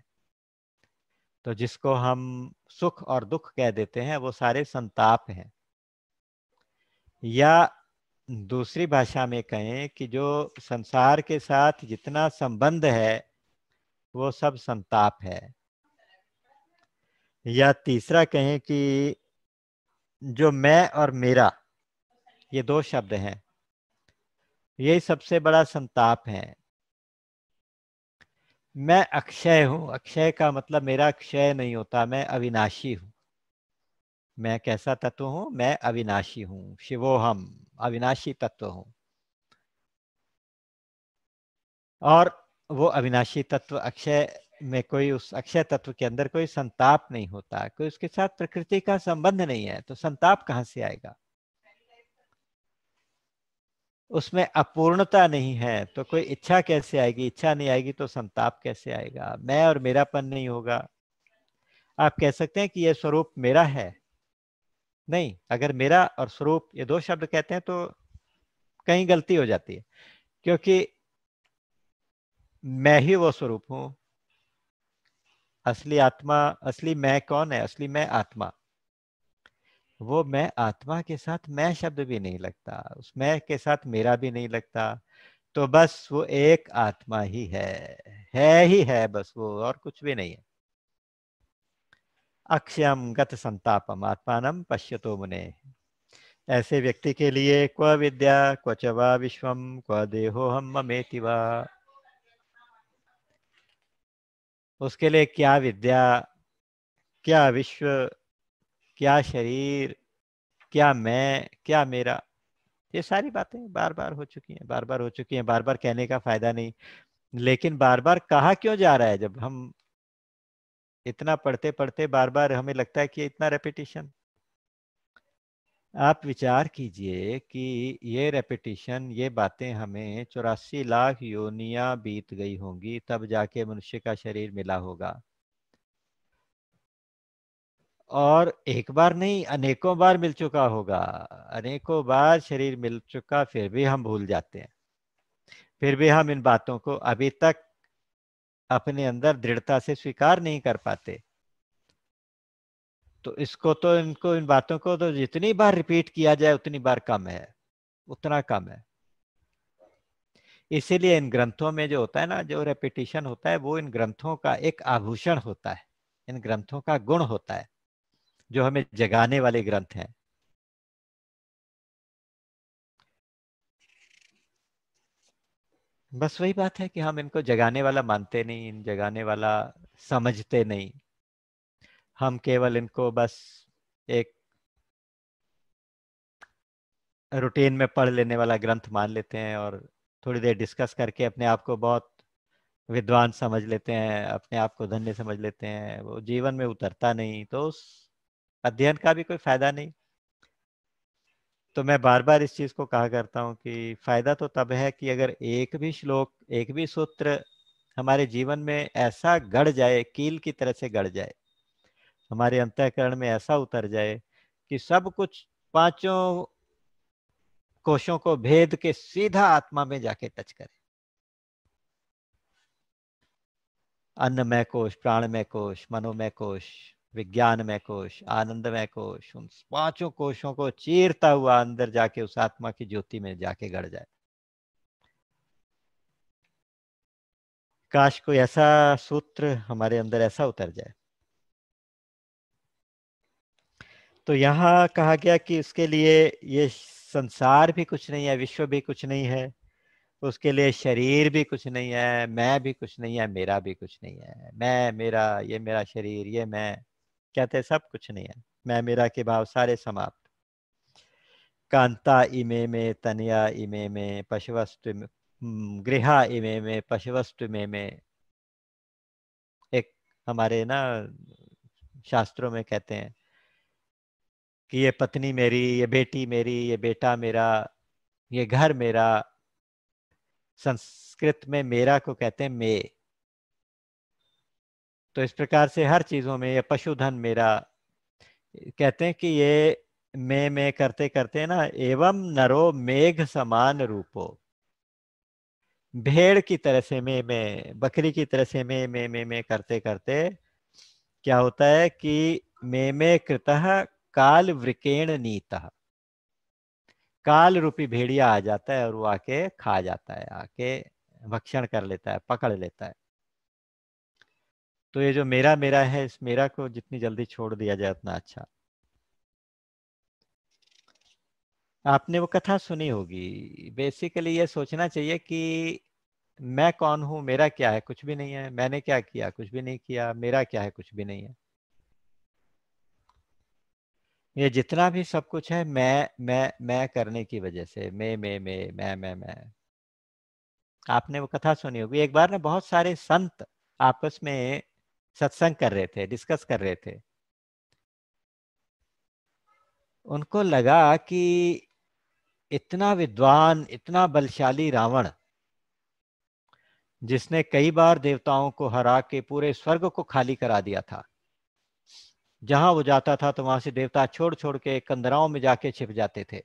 तो जिसको हम सुख और दुख कह देते हैं वो सारे संताप हैं या दूसरी भाषा में कहें कि जो संसार के साथ जितना संबंध है वो सब संताप है या तीसरा कहें कि जो मैं और मेरा ये दो शब्द हैं यही सबसे बड़ा संताप है मैं अक्षय हूं अक्षय का मतलब मेरा क्षय नहीं होता मैं अविनाशी हूं मैं कैसा तत्व हूं मैं अविनाशी हूँ शिवो हम अविनाशी तत्व हूं और वो अविनाशी तत्व अक्षय में कोई उस अक्षय तत्व के अंदर कोई संताप नहीं होता कोई उसके साथ प्रकृति का संबंध नहीं है तो संताप कहाँ से आएगा उसमें अपूर्णता नहीं है तो कोई इच्छा कैसे आएगी इच्छा नहीं आएगी तो संताप कैसे आएगा मैं और मेरापन नहीं होगा आप कह सकते हैं कि यह स्वरूप मेरा है नहीं अगर मेरा और स्वरूप ये दो शब्द कहते हैं तो कहीं गलती हो जाती है क्योंकि मैं ही वो स्वरूप हूं असली आत्मा असली मैं कौन है असली मैं आत्मा वो मैं आत्मा के साथ मैं शब्द भी नहीं लगता उस मैं के साथ मेरा भी नहीं लगता तो बस वो एक आत्मा ही है है ही है बस वो और कुछ भी नहीं है अक्षयम गत संतापम आत्मानम तो मुने ऐसे व्यक्ति के लिए क्व विद्या क्वच विश्वम क्व देहो हम ममेति उसके लिए क्या विद्या क्या विश्व क्या शरीर क्या मैं क्या मेरा ये सारी बातें बार बार हो चुकी हैं बार बार हो चुकी हैं बार बार कहने का फायदा नहीं लेकिन बार बार कहा क्यों जा रहा है जब हम इतना पढ़ते पढ़ते बार बार हमें लगता है कि इतना रेपिटेशन आप विचार कीजिए कि ये रेपिटेशन ये बातें हमें चौरासी लाख योनिया बीत गई होंगी तब जाके मनुष्य का शरीर मिला होगा और एक बार नहीं अनेकों बार मिल चुका होगा अनेकों बार शरीर मिल चुका फिर भी हम भूल जाते हैं फिर भी हम इन बातों को अभी तक अपने अंदर दृढ़ता से स्वीकार नहीं कर पाते तो इसको तो इनको इन बातों को तो जितनी बार रिपीट किया जाए उतनी बार कम है उतना कम है इसीलिए इन ग्रंथों में जो होता है ना जो रेपिटेशन होता है वो इन ग्रंथों का एक आभूषण होता है इन ग्रंथों का गुण होता है जो हमें जगाने वाले ग्रंथ हैं बस वही बात है कि हम इनको जगाने वाला मानते नहीं इन जगाने वाला समझते नहीं हम केवल इनको बस एक रूटीन में पढ़ लेने वाला ग्रंथ मान लेते हैं और थोड़ी देर डिस्कस करके अपने आप को बहुत विद्वान समझ लेते हैं अपने आप को धन्य समझ लेते हैं वो जीवन में उतरता नहीं तो उस अध्ययन का भी कोई फायदा नहीं तो मैं बार बार इस चीज को कहा करता हूं कि फायदा तो तब है कि अगर एक भी श्लोक एक भी सूत्र हमारे जीवन में ऐसा गढ़ जाए कील की तरह से गढ़ जाए हमारे अंतःकरण में ऐसा उतर जाए कि सब कुछ पांचों कोशों को भेद के सीधा आत्मा में जाके टच करे अन्नमय कोश प्राणमय कोश मनोमय कोश विज्ञानमय कोश आनंदमय कोश उन पांचों कोशों को चीरता हुआ अंदर जाके उस आत्मा की ज्योति में जाके गड़ जाए काश कोई ऐसा सूत्र हमारे अंदर ऐसा उतर जाए तो यहां कहा गया कि उसके लिए ये संसार भी कुछ नहीं है विश्व भी कुछ नहीं है उसके लिए शरीर भी कुछ नहीं है मैं भी कुछ नहीं है मेरा भी कुछ नहीं है मैं मेरा ये मेरा शरीर ये मैं कहते सब कुछ नहीं है मैं मेरा के भाव सारे समाप्त कांता इमे में तनिया इमे में पशुवस्तु हम्म, गृह इमे में पशुवस्तु में में एक हमारे ना शास्त्रों में कहते हैं कि ये पत्नी मेरी ये बेटी मेरी ये बेटा मेरा ये घर मेरा संस्कृत में मेरा को कहते हैं मे तो इस प्रकार से हर चीज़ों में ये पशुधन मेरा कहते हैं कि ये मैं में करते करते ना एवं नरो मेघ समान रूपो भेड़ की तरह से मैं में बकरी की तरह से में मैं मैं मैं करते करते क्या होता है कि मैं में कृत काल वृकेण नीत काल रूपी भेड़िया आ जाता है और वो आके खा जाता है आके भक्षण कर लेता है पकड़ लेता है तो ये जो मेरा मेरा है इस मेरा को जितनी जल्दी छोड़ दिया जाए उतना अच्छा आपने वो कथा सुनी होगी बेसिकली ये सोचना चाहिए कि मैं कौन हूं मेरा क्या है कुछ भी नहीं है मैंने क्या किया कुछ भी नहीं किया मेरा क्या है कुछ भी नहीं है ये जितना भी सब कुछ है मैं मैं मैं करने की वजह से मैं मैं मैं मैं मैं मैं आपने वो कथा सुनी होगी एक बार ना बहुत सारे संत आपस में सत्संग कर रहे थे डिस्कस कर रहे थे उनको लगा कि इतना विद्वान इतना बलशाली रावण जिसने कई बार देवताओं को हरा के पूरे स्वर्ग को खाली करा दिया था जहां वो जाता था तो वहां से देवता छोड़ छोड़ के कंदराओं में जाके छिप जाते थे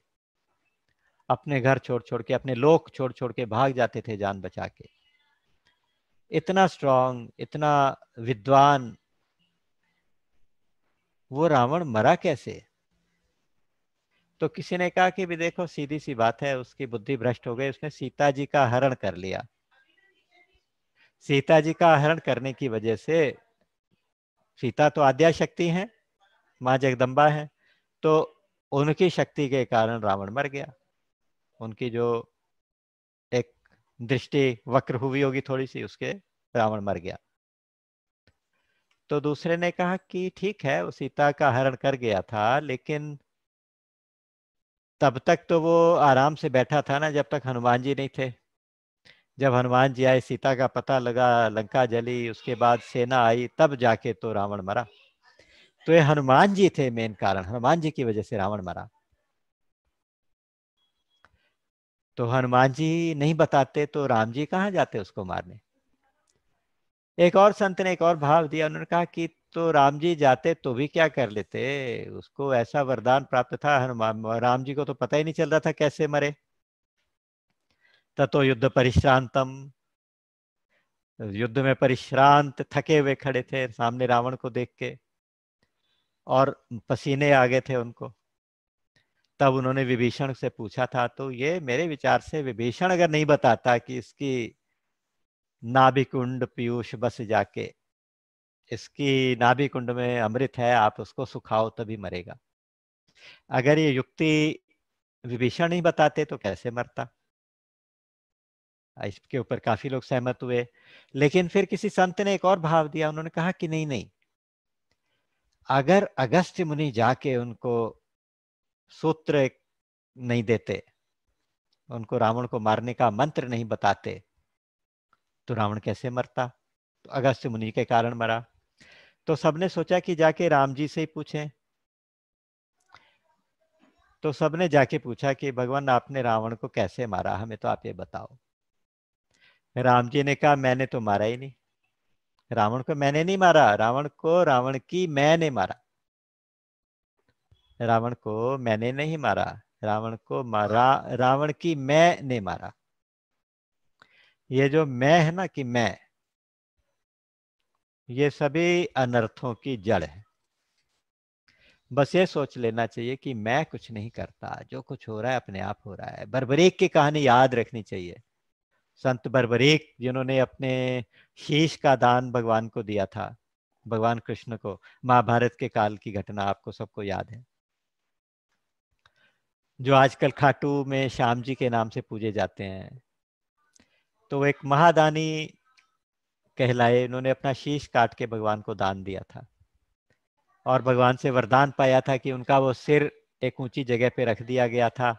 अपने घर छोड़ छोड़ के अपने लोक छोड़ छोड़ के भाग जाते थे जान बचा के इतना स्ट्रांग इतना विद्वान वो रावण मरा कैसे तो किसी ने कहा कि भी देखो सीधी सी बात है उसकी बुद्धि भ्रष्ट हो गई उसने सीता जी का हरण कर लिया सीता जी का हरण करने की वजह से सीता तो आद्या शक्ति है माँ जगदम्बा है तो उनकी शक्ति के कारण रावण मर गया उनकी जो दृष्टि वक्र हुई होगी थोड़ी सी उसके रावण मर गया तो दूसरे ने कहा कि ठीक है वो सीता का हरण कर गया था लेकिन तब तक तो वो आराम से बैठा था ना जब तक हनुमान जी नहीं थे जब हनुमान जी आए सीता का पता लगा लंका जली उसके बाद सेना आई तब जाके तो रावण मरा तो ये हनुमान जी थे मेन कारण हनुमान जी की वजह से रावण मरा तो हनुमान जी नहीं बताते तो राम जी कहा जाते उसको मारने एक और संत ने एक और भाव दिया उन्होंने कहा कि तो राम जी जाते तो भी क्या कर लेते उसको ऐसा वरदान प्राप्त था हनुमान राम जी को तो पता ही नहीं चल रहा था कैसे मरे ततो युद्ध परिश्रांतम युद्ध में परिश्रांत थके हुए खड़े थे सामने रावण को देख के और पसीने आ गए थे उनको तब उन्होंने विभीषण से पूछा था तो ये मेरे विचार से विभीषण अगर नहीं बताता कि इसकी नाभिकुंड पीयूष बस जाके इसकी नाभिकुंड में अमृत है आप उसको सुखाओ तभी मरेगा अगर ये युक्ति विभीषण नहीं बताते तो कैसे मरता इसके ऊपर काफी लोग सहमत हुए लेकिन फिर किसी संत ने एक और भाव दिया उन्होंने कहा कि नहीं नहीं अगर अगस्त मुनि जाके उनको सूत्र नहीं देते उनको रावण को मारने का मंत्र नहीं बताते तो रावण कैसे मरता तो अगस्त मुनि के कारण मरा तो सबने सोचा कि जाके राम जी से ही पूछें तो सबने जाके पूछा कि भगवान आपने रावण को कैसे मारा हमें तो आप ये बताओ राम जी ने कहा मैंने तो मारा ही नहीं रावण को मैंने नहीं मारा रावण को रावण की मैंने मारा रावण को मैंने नहीं मारा रावण को मारा रावण की मैं ने मारा ये जो मैं है ना कि मैं ये सभी अनर्थों की जड़ है बस ये सोच लेना चाहिए कि मैं कुछ नहीं करता जो कुछ हो रहा है अपने आप हो रहा है बरबरीक की कहानी याद रखनी चाहिए संत बरबरीक जिन्होंने अपने शीश का दान भगवान को दिया था भगवान कृष्ण को महाभारत के काल की घटना आपको सबको याद है जो आजकल खाटू में श्याम जी के नाम से पूजे जाते हैं तो वो एक महादानी कहलाए उन्होंने अपना शीश काट के भगवान को दान दिया था और भगवान से वरदान पाया था कि उनका वो सिर एक ऊंची जगह पे रख दिया गया था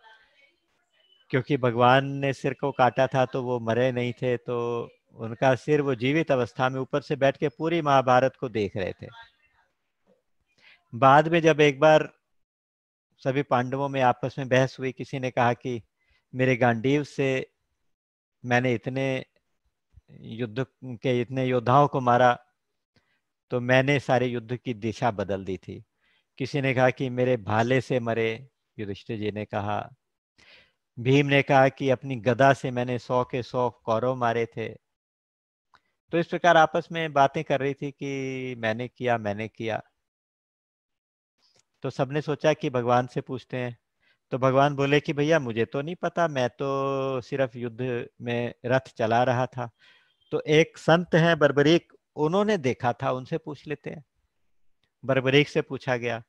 क्योंकि भगवान ने सिर को काटा था तो वो मरे नहीं थे तो उनका सिर वो जीवित अवस्था में ऊपर से बैठ के पूरी महाभारत को देख रहे थे बाद में जब एक बार सभी पांडवों में आपस में बहस हुई किसी ने कहा कि मेरे गांडीव से मैंने इतने युद्ध के इतने योद्धाओं को मारा तो मैंने सारे युद्ध की दिशा बदल दी थी किसी ने कहा कि मेरे भाले से मरे युधिष्ठिर जी ने कहा भीम ने कहा कि अपनी गदा से मैंने सौ के सौ कौरव मारे थे तो इस प्रकार आपस में बातें कर रही थी कि मैंने किया मैंने किया तो सबने सोचा कि भगवान से पूछते हैं तो भगवान बोले कि भैया मुझे तो नहीं पता मैं तो सिर्फ युद्ध में रथ चला रहा था तो एक संत है बर्बरीक उन्होंने देखा था उनसे पूछ लेते हैं बर्बरीक से पूछा गया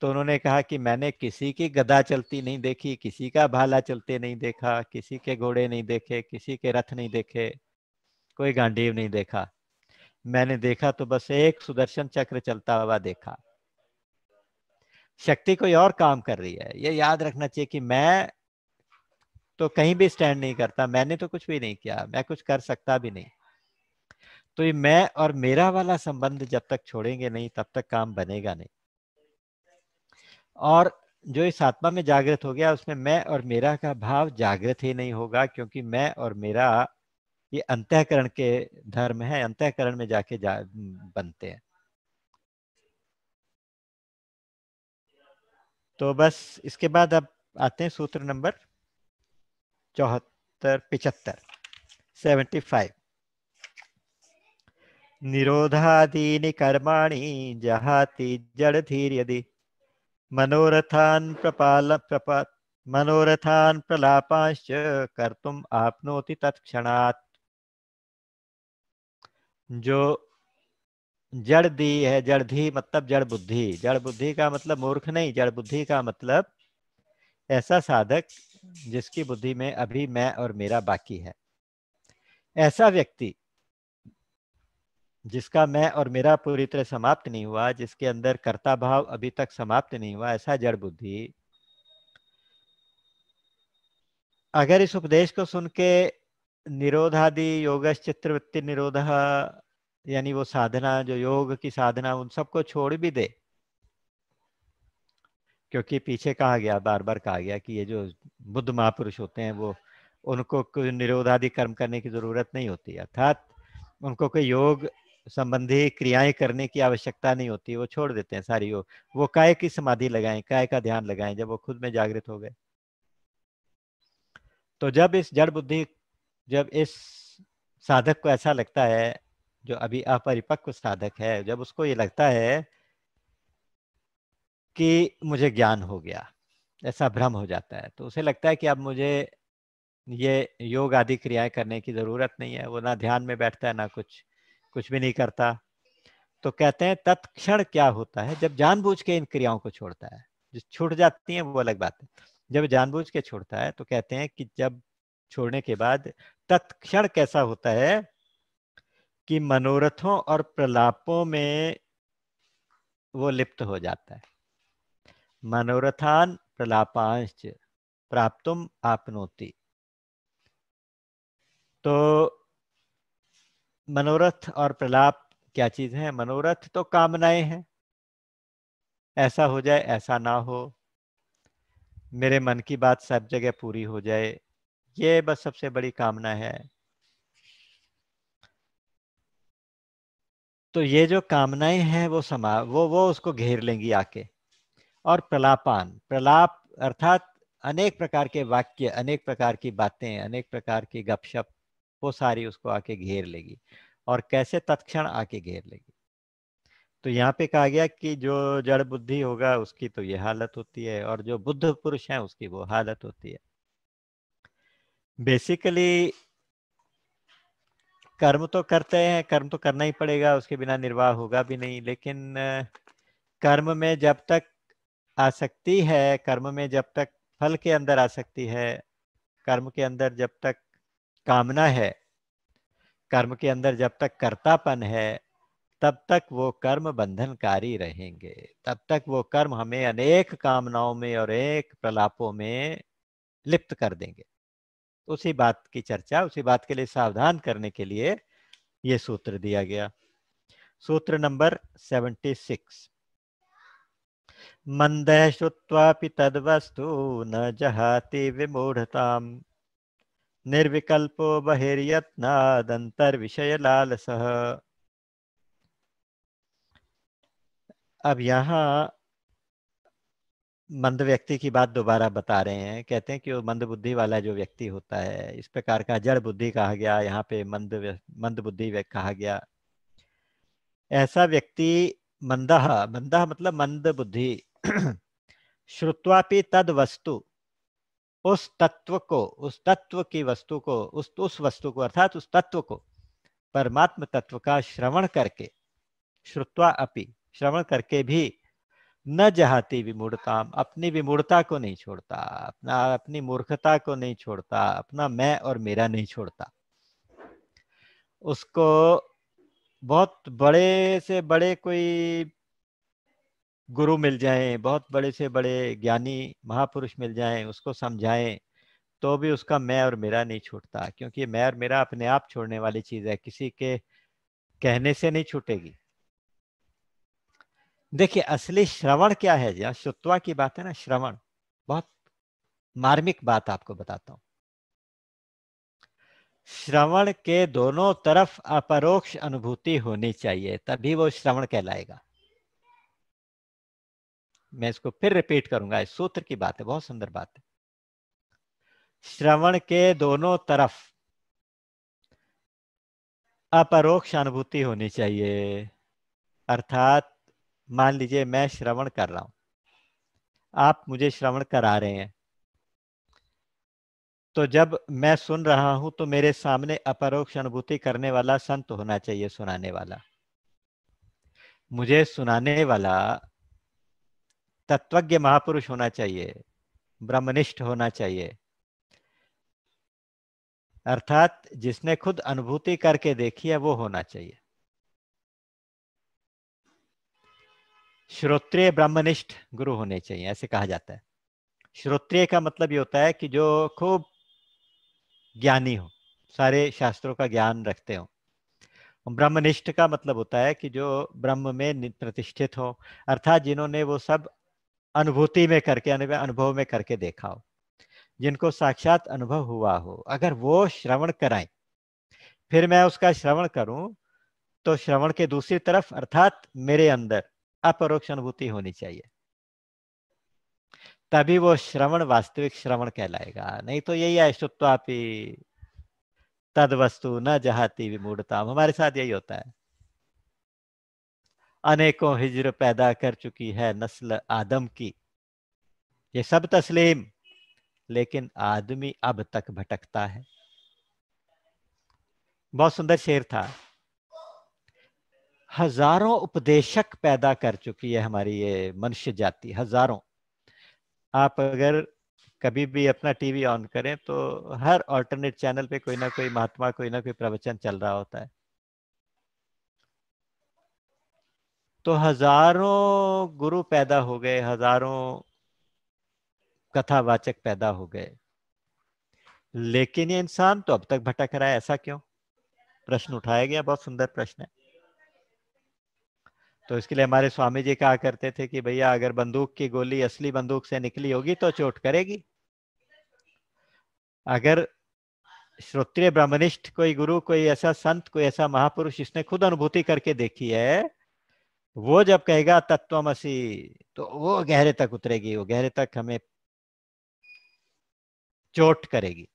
तो उन्होंने कहा कि मैंने किसी की गदा चलती नहीं देखी किसी का भाला चलते नहीं देखा किसी के घोड़े नहीं देखे किसी के रथ नहीं देखे कोई गांडीव नहीं देखा मैंने देखा तो बस एक सुदर्शन चक्र चलता हुआ देखा शक्ति कोई और काम कर रही है ये याद रखना चाहिए कि मैं तो कहीं भी स्टैंड नहीं करता मैंने तो कुछ भी नहीं किया मैं कुछ कर सकता भी नहीं तो ये मैं और मेरा वाला संबंध जब तक छोड़ेंगे नहीं तब तक काम बनेगा नहीं और जो इस आत्मा में जागृत हो गया उसमें मैं और मेरा का भाव जागृत ही नहीं होगा क्योंकि मैं और मेरा ये अंतःकरण के धर्म है अंतःकरण में जाके जा बनते हैं तो बस इसके बाद अब आते हैं सूत्र नंबर चौहत्तर पिचहत्तर सेवेंटी फाइव निरोधादी कर्माणी जहाति जड़ धीर यदि मनोरथान प्रपाल प्रपा प्रलापांश कर तुम आपनोति तत्क्षणात् जो जड़ दी है जड़ धी मतलब जड़ बुद्धि जड़ बुद्धि का मतलब मूर्ख नहीं जड़ बुद्धि का मतलब ऐसा साधक जिसकी बुद्धि में अभी मैं और मेरा बाकी है ऐसा व्यक्ति जिसका मैं और मेरा पूरी तरह समाप्त नहीं हुआ जिसके अंदर कर्ता भाव अभी तक समाप्त नहीं हुआ ऐसा जड़ बुद्धि अगर इस उपदेश को सुन के निरोधादि चित्रवृत्ति निरोध यानी वो साधना जो योग की साधना उन सबको छोड़ भी दे क्योंकि पीछे कहा गया बार बार कहा गया कि ये जो बुद्ध महापुरुष होते हैं वो उनको कोई निरोधादि कर्म करने की जरूरत नहीं होती अर्थात उनको कोई योग संबंधी क्रियाएं करने की आवश्यकता नहीं होती वो छोड़ देते हैं सारी योग वो काय की समाधि लगाए काय का ध्यान लगाए जब वो खुद में जागृत हो गए तो जब इस जड़ बुद्धि जब इस साधक को ऐसा लगता है जो अभी अपरिपक्व साधक है जब उसको ये लगता है कि मुझे ज्ञान हो गया ऐसा भ्रम हो जाता है तो उसे लगता है कि अब मुझे ये योग आदि क्रियाएं करने की जरूरत नहीं है वो ना ध्यान में बैठता है ना कुछ कुछ भी नहीं करता तो कहते हैं तत्क्षण क्या होता है जब जानबूझ के इन क्रियाओं को छोड़ता है जो छूट जाती है वो अलग बात है जब जानबूझ के छोड़ता है तो कहते हैं कि जब छोड़ने के बाद तत्क्षण कैसा होता है कि मनोरथों और प्रलापों में वो लिप्त हो जाता है मनोरथान प्रलापांश प्राप्तुम आपनोति तो मनोरथ और प्रलाप क्या चीज है मनोरथ तो कामनाएं हैं ऐसा हो जाए ऐसा ना हो मेरे मन की बात सब जगह पूरी हो जाए ये बस सबसे बड़ी कामना है तो ये जो कामनाएं हैं वो समा वो वो उसको घेर लेंगी आके और प्रलापान प्रलाप अर्थात अनेक प्रकार के वाक्य अनेक प्रकार की बातें अनेक प्रकार की गपशप वो सारी उसको आके घेर लेगी और कैसे तत्क्षण आके घेर लेगी तो यहाँ पे कहा गया कि जो जड़ बुद्धि होगा उसकी तो ये हालत होती है और जो बुद्ध पुरुष है उसकी वो हालत होती है बेसिकली कर्म तो करते हैं कर्म तो करना ही पड़ेगा उसके बिना निर्वाह होगा भी नहीं लेकिन कर्म में जब तक आसक्ति है कर्म में जब तक फल के अंदर आसक्ति है कर्म के अंदर जब तक कामना है कर्म के अंदर जब तक कर्तापन है तब तक वो कर्म बंधनकारी रहेंगे तब तक वो कर्म हमें अनेक कामनाओं में और एक प्रलापों में लिप्त कर देंगे तो उसी बात की चर्चा उसी बात के लिए सावधान करने के लिए यह सूत्र दिया गया सूत्र नंबर सेवेंटी सिक्स मंद तद वस्तु न जहाति बहिर्यतनादंतर निर्विकल्पो बहिर्यत्नादंतर लालसः अब यहाँ मंद व्यक्ति की बात दोबारा बता रहे हैं कहते हैं कि वो मंद बुद्धि वाला जो व्यक्ति होता है इस प्रकार का जड़ बुद्धि कहा गया यहाँ पे मंद मंद बुद्धि कहा गया ऐसा व्यक्ति मंदह मंदह मतलब मंद बुद्धि श्रुत्वापि तद वस्तु उस तत्व को उस तत्व की वस्तु को उस उस वस्तु को अर्थात उस तत्व को परमात्म तत्व का श्रवण करके श्रुत्वा अपि श्रवण करके भी न जहाती विमूढ़ता अपनी विमूढ़ता को नहीं छोड़ता अपना अपनी मूर्खता को नहीं छोड़ता अपना मैं और मेरा नहीं छोड़ता उसको बहुत बड़े से बड़े कोई गुरु मिल जाए बहुत बड़े से बड़े ज्ञानी महापुरुष मिल जाए उसको समझाएं तो भी उसका मैं और मेरा नहीं छूटता क्योंकि मैं और मेरा अपने आप छोड़ने वाली चीज़ है किसी के कहने से नहीं छूटेगी देखिए असली श्रवण क्या है जी शुत्वा की बात है ना श्रवण बहुत मार्मिक बात आपको बताता हूं श्रवण के दोनों तरफ अपरोक्ष अनुभूति होनी चाहिए तभी वो श्रवण कहलाएगा मैं इसको फिर रिपीट करूंगा इस सूत्र की बात है बहुत सुंदर बात है श्रवण के दोनों तरफ अपरोक्ष अनुभूति होनी चाहिए अर्थात मान लीजिए मैं श्रवण कर रहा हूं आप मुझे श्रवण करा रहे हैं तो जब मैं सुन रहा हूं तो मेरे सामने अपरोक्ष अनुभूति करने वाला संत होना चाहिए सुनाने वाला मुझे सुनाने वाला तत्वज्ञ महापुरुष होना चाहिए ब्रह्मनिष्ठ होना चाहिए अर्थात जिसने खुद अनुभूति करके देखी है वो होना चाहिए श्रोत्रिय ब्राह्मणिष्ठ गुरु होने चाहिए ऐसे कहा जाता है श्रोत्रिय का मतलब ये होता है कि जो खूब ज्ञानी हो सारे शास्त्रों का ज्ञान रखते हो ब्रह्मनिष्ठ का मतलब होता है कि जो ब्रह्म में प्रतिष्ठित हो अर्थात जिन्होंने वो सब अनुभूति में करके अनुभव में करके देखा हो जिनको साक्षात अनुभव हुआ हो अगर वो श्रवण कराए फिर मैं उसका श्रवण करूं तो श्रवण के दूसरी तरफ अर्थात मेरे अंदर अपरोक्ष अनुभूति होनी चाहिए तभी वो श्रवण वास्तविक श्रवण कहलाएगा नहीं तो यही है श्रुत्वापि तद वस्तु न जहाती विमूढ़ता हमारे साथ यही होता है अनेकों हिजर पैदा कर चुकी है नस्ल आदम की ये सब तस्लीम लेकिन आदमी अब तक भटकता है बहुत सुंदर शेर था हजारों उपदेशक पैदा कर चुकी है हमारी ये मनुष्य जाति हजारों आप अगर कभी भी अपना टीवी ऑन करें तो हर ऑल्टरनेट चैनल पे कोई ना कोई महात्मा कोई ना कोई प्रवचन चल रहा होता है तो हजारों गुरु पैदा हो गए हजारों कथावाचक पैदा हो गए लेकिन ये इंसान तो अब तक भटक रहा है ऐसा क्यों प्रश्न उठाया गया बहुत सुंदर प्रश्न है तो इसके लिए हमारे स्वामी जी कहा करते थे कि भैया अगर बंदूक की गोली असली बंदूक से निकली होगी तो चोट करेगी अगर श्रोत्रिय ब्राह्मणिष्ठ कोई गुरु कोई ऐसा संत कोई ऐसा महापुरुष जिसने खुद अनुभूति करके देखी है वो जब कहेगा तत्वमसी तो वो गहरे तक उतरेगी वो गहरे तक हमें चोट करेगी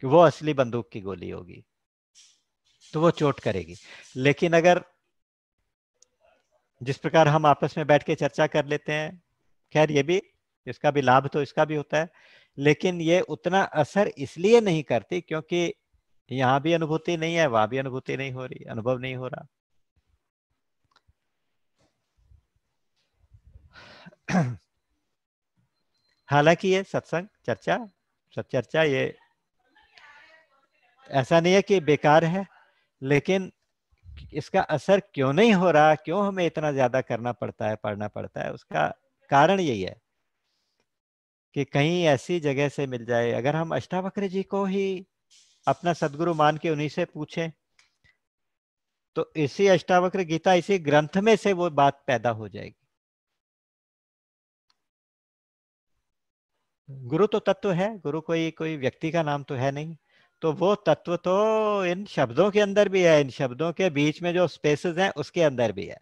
कि वो असली बंदूक की गोली होगी तो वो चोट करेगी लेकिन अगर जिस प्रकार हम आपस में बैठ के चर्चा कर लेते हैं खैर ये भी इसका भी लाभ तो इसका भी होता है लेकिन ये उतना असर इसलिए नहीं करती क्योंकि यहां भी अनुभूति नहीं है वहां भी अनुभूति नहीं हो रही अनुभव नहीं हो रहा हालांकि ये सत्संग चर्चा सत्चर्चा ये ऐसा नहीं है कि बेकार है लेकिन इसका असर क्यों नहीं हो रहा क्यों हमें इतना ज्यादा करना पड़ता है पढ़ना पड़ता है उसका कारण यही है कि कहीं ऐसी जगह से मिल जाए अगर हम अष्टावक्र जी को ही अपना सदगुरु मान के उन्हीं से पूछें तो इसी अष्टावक्र गीता इसी ग्रंथ में से वो बात पैदा हो जाएगी गुरु तो तत्व है गुरु कोई कोई व्यक्ति का नाम तो है नहीं तो वो तत्व तो इन शब्दों के अंदर भी है इन शब्दों के बीच में जो स्पेसेस हैं उसके अंदर भी है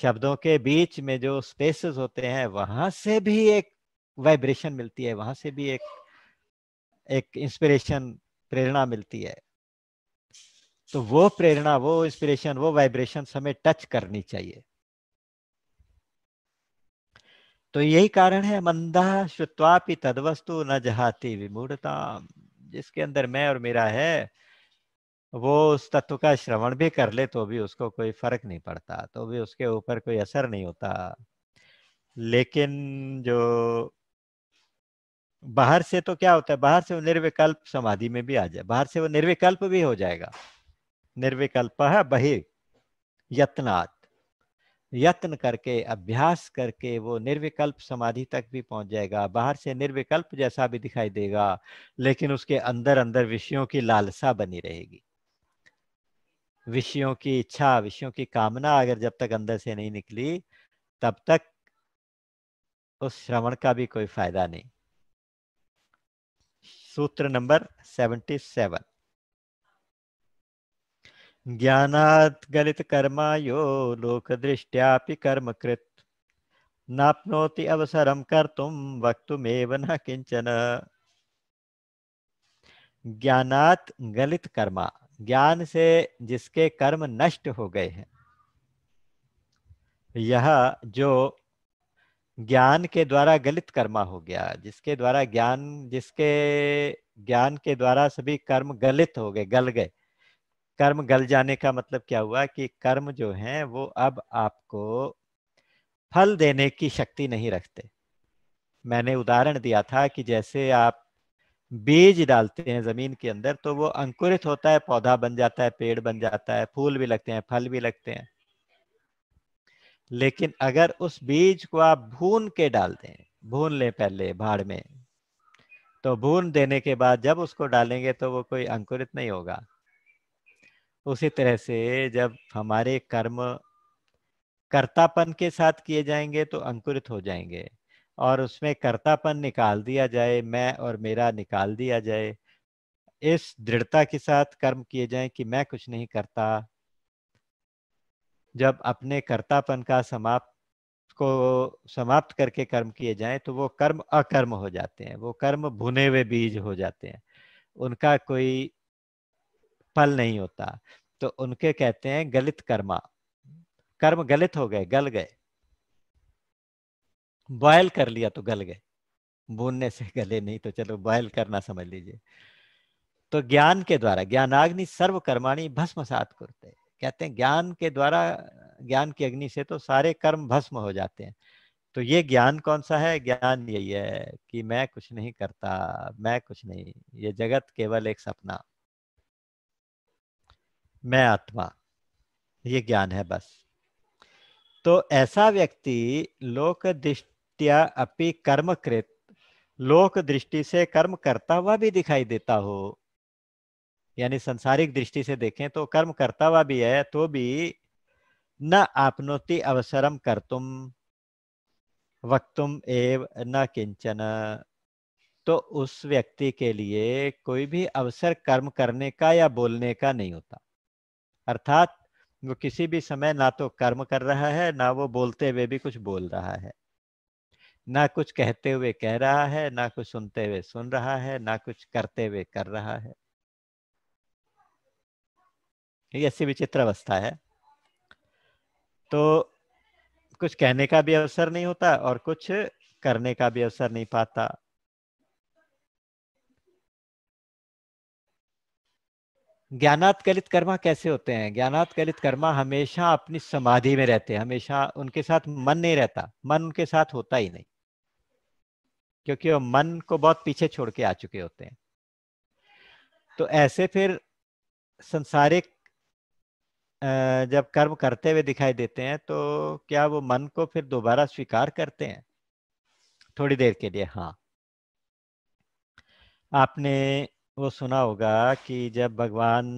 शब्दों के बीच में जो स्पेसेस होते हैं वहां से भी एक वाइब्रेशन मिलती है वहां से भी एक एक इंस्पिरेशन प्रेरणा मिलती है तो वो प्रेरणा वो इंस्पिरेशन वो वाइब्रेशन हमें टच करनी चाहिए तो यही कारण है मंदा श्रुत्वापि तदवस्तु न जहाती विमूढ़ता जिसके अंदर मैं और मेरा है वो उस तत्व का श्रवण भी कर ले तो भी उसको कोई फर्क नहीं पड़ता तो भी उसके ऊपर कोई असर नहीं होता लेकिन जो बाहर से तो क्या होता है बाहर से वो निर्विकल्प समाधि में भी आ जाए बाहर से वो निर्विकल्प भी हो जाएगा निर्विकल्प है बहि यत्नात यत्न करके अभ्यास करके वो निर्विकल्प समाधि तक भी पहुंच जाएगा बाहर से निर्विकल्प जैसा भी दिखाई देगा लेकिन उसके अंदर अंदर विषयों की लालसा बनी रहेगी विषयों की इच्छा विषयों की कामना अगर जब तक अंदर से नहीं निकली तब तक उस श्रवण का भी कोई फायदा नहीं सूत्र नंबर सेवेंटी सेवन ज्ञात कर्मा ज्ञानात् गलितकर्मायो कर्म कृत नाप्नोति अवसर कर्तुं वक्त न किंचन ज्ञात गलित कर्मा ज्ञान से जिसके कर्म नष्ट हो गए हैं यह जो ज्ञान के द्वारा गलित कर्मा हो गया जिसके द्वारा ज्ञान जिसके ज्ञान के द्वारा सभी कर्म गलित हो गए गल गए कर्म गल जाने का मतलब क्या हुआ कि कर्म जो है वो अब आपको फल देने की शक्ति नहीं रखते मैंने उदाहरण दिया था कि जैसे आप बीज डालते हैं जमीन के अंदर तो वो अंकुरित होता है पौधा बन जाता है पेड़ बन जाता है फूल भी लगते हैं फल भी लगते हैं लेकिन अगर उस बीज को आप भून के डाल दें भून लें पहले भाड़ में तो भून देने के बाद जब उसको डालेंगे तो वो कोई अंकुरित नहीं होगा उसी तरह से जब हमारे कर्म कर्तापन के साथ किए जाएंगे तो अंकुरित हो जाएंगे और उसमें कर्तापन निकाल दिया जाए मैं और मेरा निकाल दिया जाए इस दृढ़ता के साथ कर्म किए जाएं कि मैं कुछ नहीं करता जब अपने कर्तापन का समाप्त को समाप्त करके कर्म किए जाएं तो वो कर्म अकर्म हो जाते हैं वो कर्म भुने हुए बीज हो जाते हैं उनका कोई फल नहीं होता तो उनके कहते हैं गलित कर्मा कर्म गलित हो गए गल गए बॉयल कर लिया तो गल गए भूनने से गले नहीं तो चलो बॉयल करना समझ लीजिए तो ज्ञान के द्वारा ज्ञानाग्नि सर्व कर्माणी भस्म सात करते कहते हैं ज्ञान के द्वारा ज्ञान की अग्नि से तो सारे कर्म भस्म हो जाते हैं तो ये ज्ञान कौन सा है ज्ञान यही है कि मैं कुछ नहीं करता मैं कुछ नहीं ये जगत केवल एक सपना मैं आत्मा ये ज्ञान है बस तो ऐसा व्यक्ति लोक दृष्टिया अपि कर्मकृत लोक दृष्टि से कर्म करता हुआ भी दिखाई देता हो यानी संसारिक दृष्टि से देखें तो कर्म करता हुआ भी है तो भी न आपनोति अवसरम कर तुम वक्तुम एव न किंचन तो उस व्यक्ति के लिए कोई भी अवसर कर्म करने का या बोलने का नहीं होता अर्थात वो किसी भी समय ना तो कर्म कर रहा है ना वो बोलते हुए भी कुछ बोल रहा है ना कुछ कहते हुए कह रहा है ना कुछ सुनते हुए सुन रहा है ना कुछ करते हुए कर रहा है ये ऐसी विचित्र अवस्था है तो कुछ कहने का भी अवसर नहीं होता और कुछ करने का भी अवसर नहीं पाता ज्ञानात्कलित कर्मा कैसे होते हैं ज्ञानात्कलित कर्मा हमेशा अपनी समाधि में रहते हैं हमेशा उनके साथ मन नहीं रहता मन उनके साथ होता ही नहीं क्योंकि वो मन को बहुत पीछे छोड़ के आ चुके होते हैं तो ऐसे फिर संसारिक जब कर्म करते हुए दिखाई देते हैं तो क्या वो मन को फिर दोबारा स्वीकार करते हैं थोड़ी देर के लिए हाँ आपने वो सुना होगा कि जब भगवान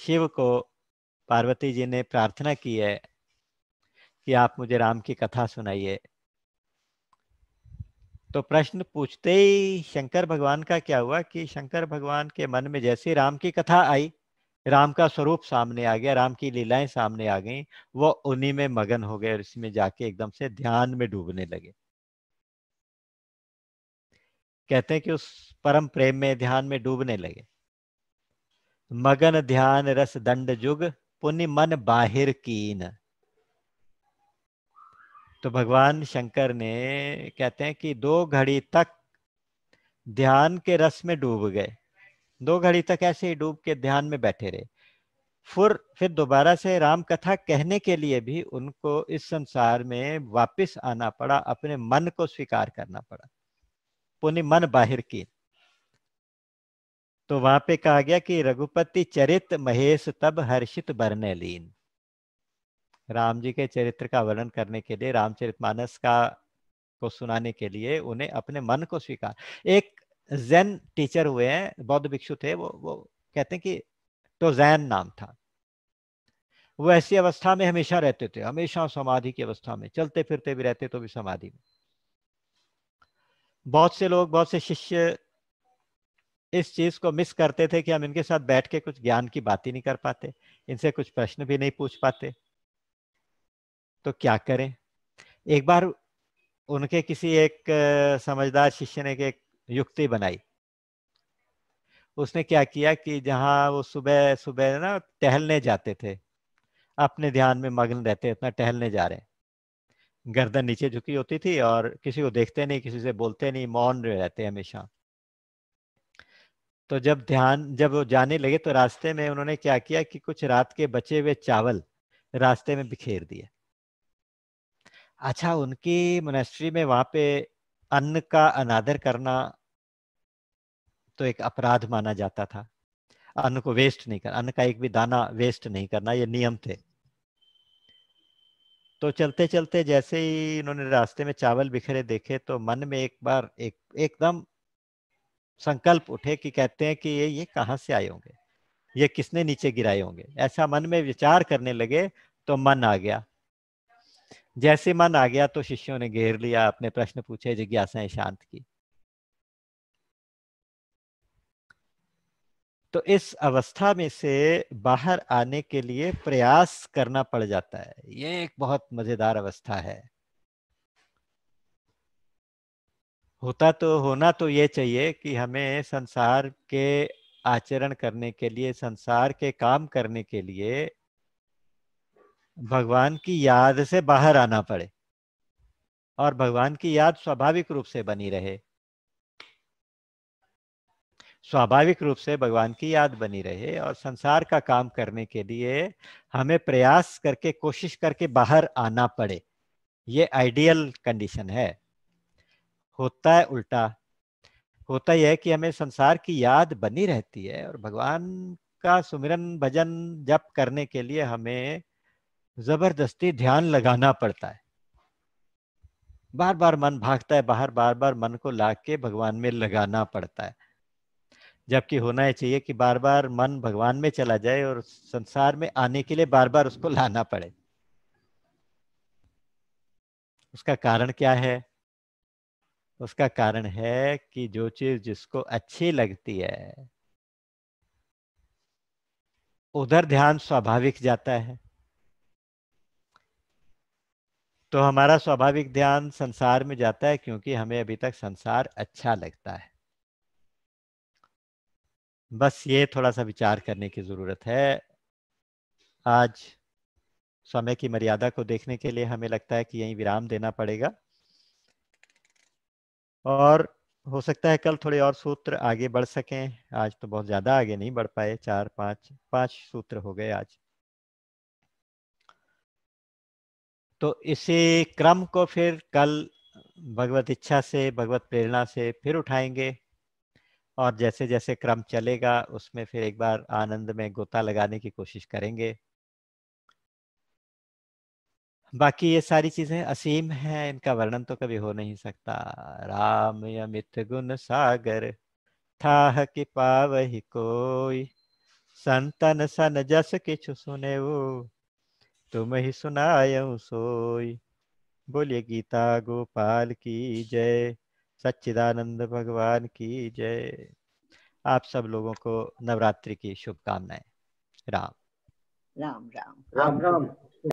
शिव को पार्वती जी ने प्रार्थना की है कि आप मुझे राम की कथा सुनाइए तो प्रश्न पूछते ही शंकर भगवान का क्या हुआ कि शंकर भगवान के मन में जैसे राम की कथा आई राम का स्वरूप सामने आ गया राम की लीलाएं सामने आ गई वो उन्हीं में मगन हो गए और इसमें जाके एकदम से ध्यान में डूबने लगे कहते हैं कि उस परम प्रेम में ध्यान में डूबने लगे मगन ध्यान रस दंड जुग पुण्य मन बाहिर कीन तो भगवान शंकर ने कहते हैं कि दो घड़ी तक ध्यान के रस में डूब गए दो घड़ी तक ऐसे ही डूब के ध्यान में बैठे रहे फुर फिर दोबारा से राम कथा कहने के लिए भी उनको इस संसार में वापस आना पड़ा अपने मन को स्वीकार करना पड़ा पुनि मन बाहिर की तो वहां पे कहा गया कि रघुपति चरित महेश तब हर्षित बरने लीन राम जी के चरित्र का वर्णन करने के लिए रामचरितमानस का को सुनाने के लिए उन्हें अपने मन को स्वीकार एक जैन टीचर हुए हैं बौद्ध भिक्षु थे वो वो कहते हैं कि तो जैन नाम था वो ऐसी अवस्था में हमेशा रहते थे हमेशा समाधि की अवस्था में चलते फिरते भी रहते तो भी समाधि में बहुत से लोग बहुत से शिष्य इस चीज को मिस करते थे कि हम इनके साथ बैठ के कुछ ज्ञान की बात ही नहीं कर पाते इनसे कुछ प्रश्न भी नहीं पूछ पाते तो क्या करें एक बार उनके किसी एक समझदार शिष्य ने एक युक्ति बनाई उसने क्या किया कि जहाँ वो सुबह सुबह ना टहलने जाते थे अपने ध्यान में मग्न रहते इतना टहलने जा रहे हैं गर्दन नीचे झुकी होती थी और किसी को देखते नहीं किसी से बोलते नहीं मौन रहते हमेशा तो जब ध्यान जब वो जाने लगे तो रास्ते में उन्होंने क्या किया कि कुछ रात के बचे हुए चावल रास्ते में बिखेर दिए अच्छा उनकी मोनेस्ट्री में वहां पे अन्न का अनादर करना तो एक अपराध माना जाता था अन्न को वेस्ट नहीं करना अन्न का एक भी दाना वेस्ट नहीं करना ये नियम थे तो चलते चलते जैसे ही इन्होंने रास्ते में चावल बिखरे देखे तो मन में एक बार एक एकदम संकल्प उठे कि कहते हैं कि ये ये कहाँ से आए होंगे ये किसने नीचे गिराए होंगे ऐसा मन में विचार करने लगे तो मन आ गया जैसे मन आ गया तो शिष्यों ने घेर लिया अपने प्रश्न पूछे जिज्ञासाएं शांत की तो इस अवस्था में से बाहर आने के लिए प्रयास करना पड़ जाता है ये एक बहुत मजेदार अवस्था है होता तो होना तो ये चाहिए कि हमें संसार के आचरण करने के लिए संसार के काम करने के लिए भगवान की याद से बाहर आना पड़े और भगवान की याद स्वाभाविक रूप से बनी रहे स्वाभाविक रूप से भगवान की याद बनी रहे और संसार का काम करने के लिए हमें प्रयास करके कोशिश करके बाहर आना पड़े ये आइडियल कंडीशन है होता है उल्टा होता यह है कि हमें संसार की याद बनी रहती है और भगवान का सुमिरन भजन जप करने के लिए हमें जबरदस्ती ध्यान लगाना पड़ता है बार बार मन भागता है बाहर बार बार मन को ला के भगवान में लगाना पड़ता है जबकि होना ही चाहिए कि बार बार मन भगवान में चला जाए और संसार में आने के लिए बार बार उसको लाना पड़े उसका कारण क्या है उसका कारण है कि जो चीज जिसको अच्छी लगती है उधर ध्यान स्वाभाविक जाता है तो हमारा स्वाभाविक ध्यान संसार में जाता है क्योंकि हमें अभी तक संसार अच्छा लगता है बस ये थोड़ा सा विचार करने की ज़रूरत है आज समय की मर्यादा को देखने के लिए हमें लगता है कि यहीं विराम देना पड़ेगा और हो सकता है कल थोड़े और सूत्र आगे बढ़ सकें आज तो बहुत ज़्यादा आगे नहीं बढ़ पाए चार पांच पांच सूत्र हो गए आज तो इसी क्रम को फिर कल भगवत इच्छा से भगवत प्रेरणा से फिर उठाएंगे और जैसे जैसे क्रम चलेगा उसमें फिर एक बार आनंद में गोता लगाने की कोशिश करेंगे बाकी ये सारी चीजें असीम हैं इनका वर्णन तो कभी हो नहीं सकता राम अमित गुण सागर था कि ही कोई संतन सन जस कि सुने वो तुम ही सुनाय सोई बोलिए गीता गोपाल की जय सच्चिदानंद भगवान की जय आप सब लोगों को नवरात्रि की शुभकामनाएं राम राम राम राम राम, राम।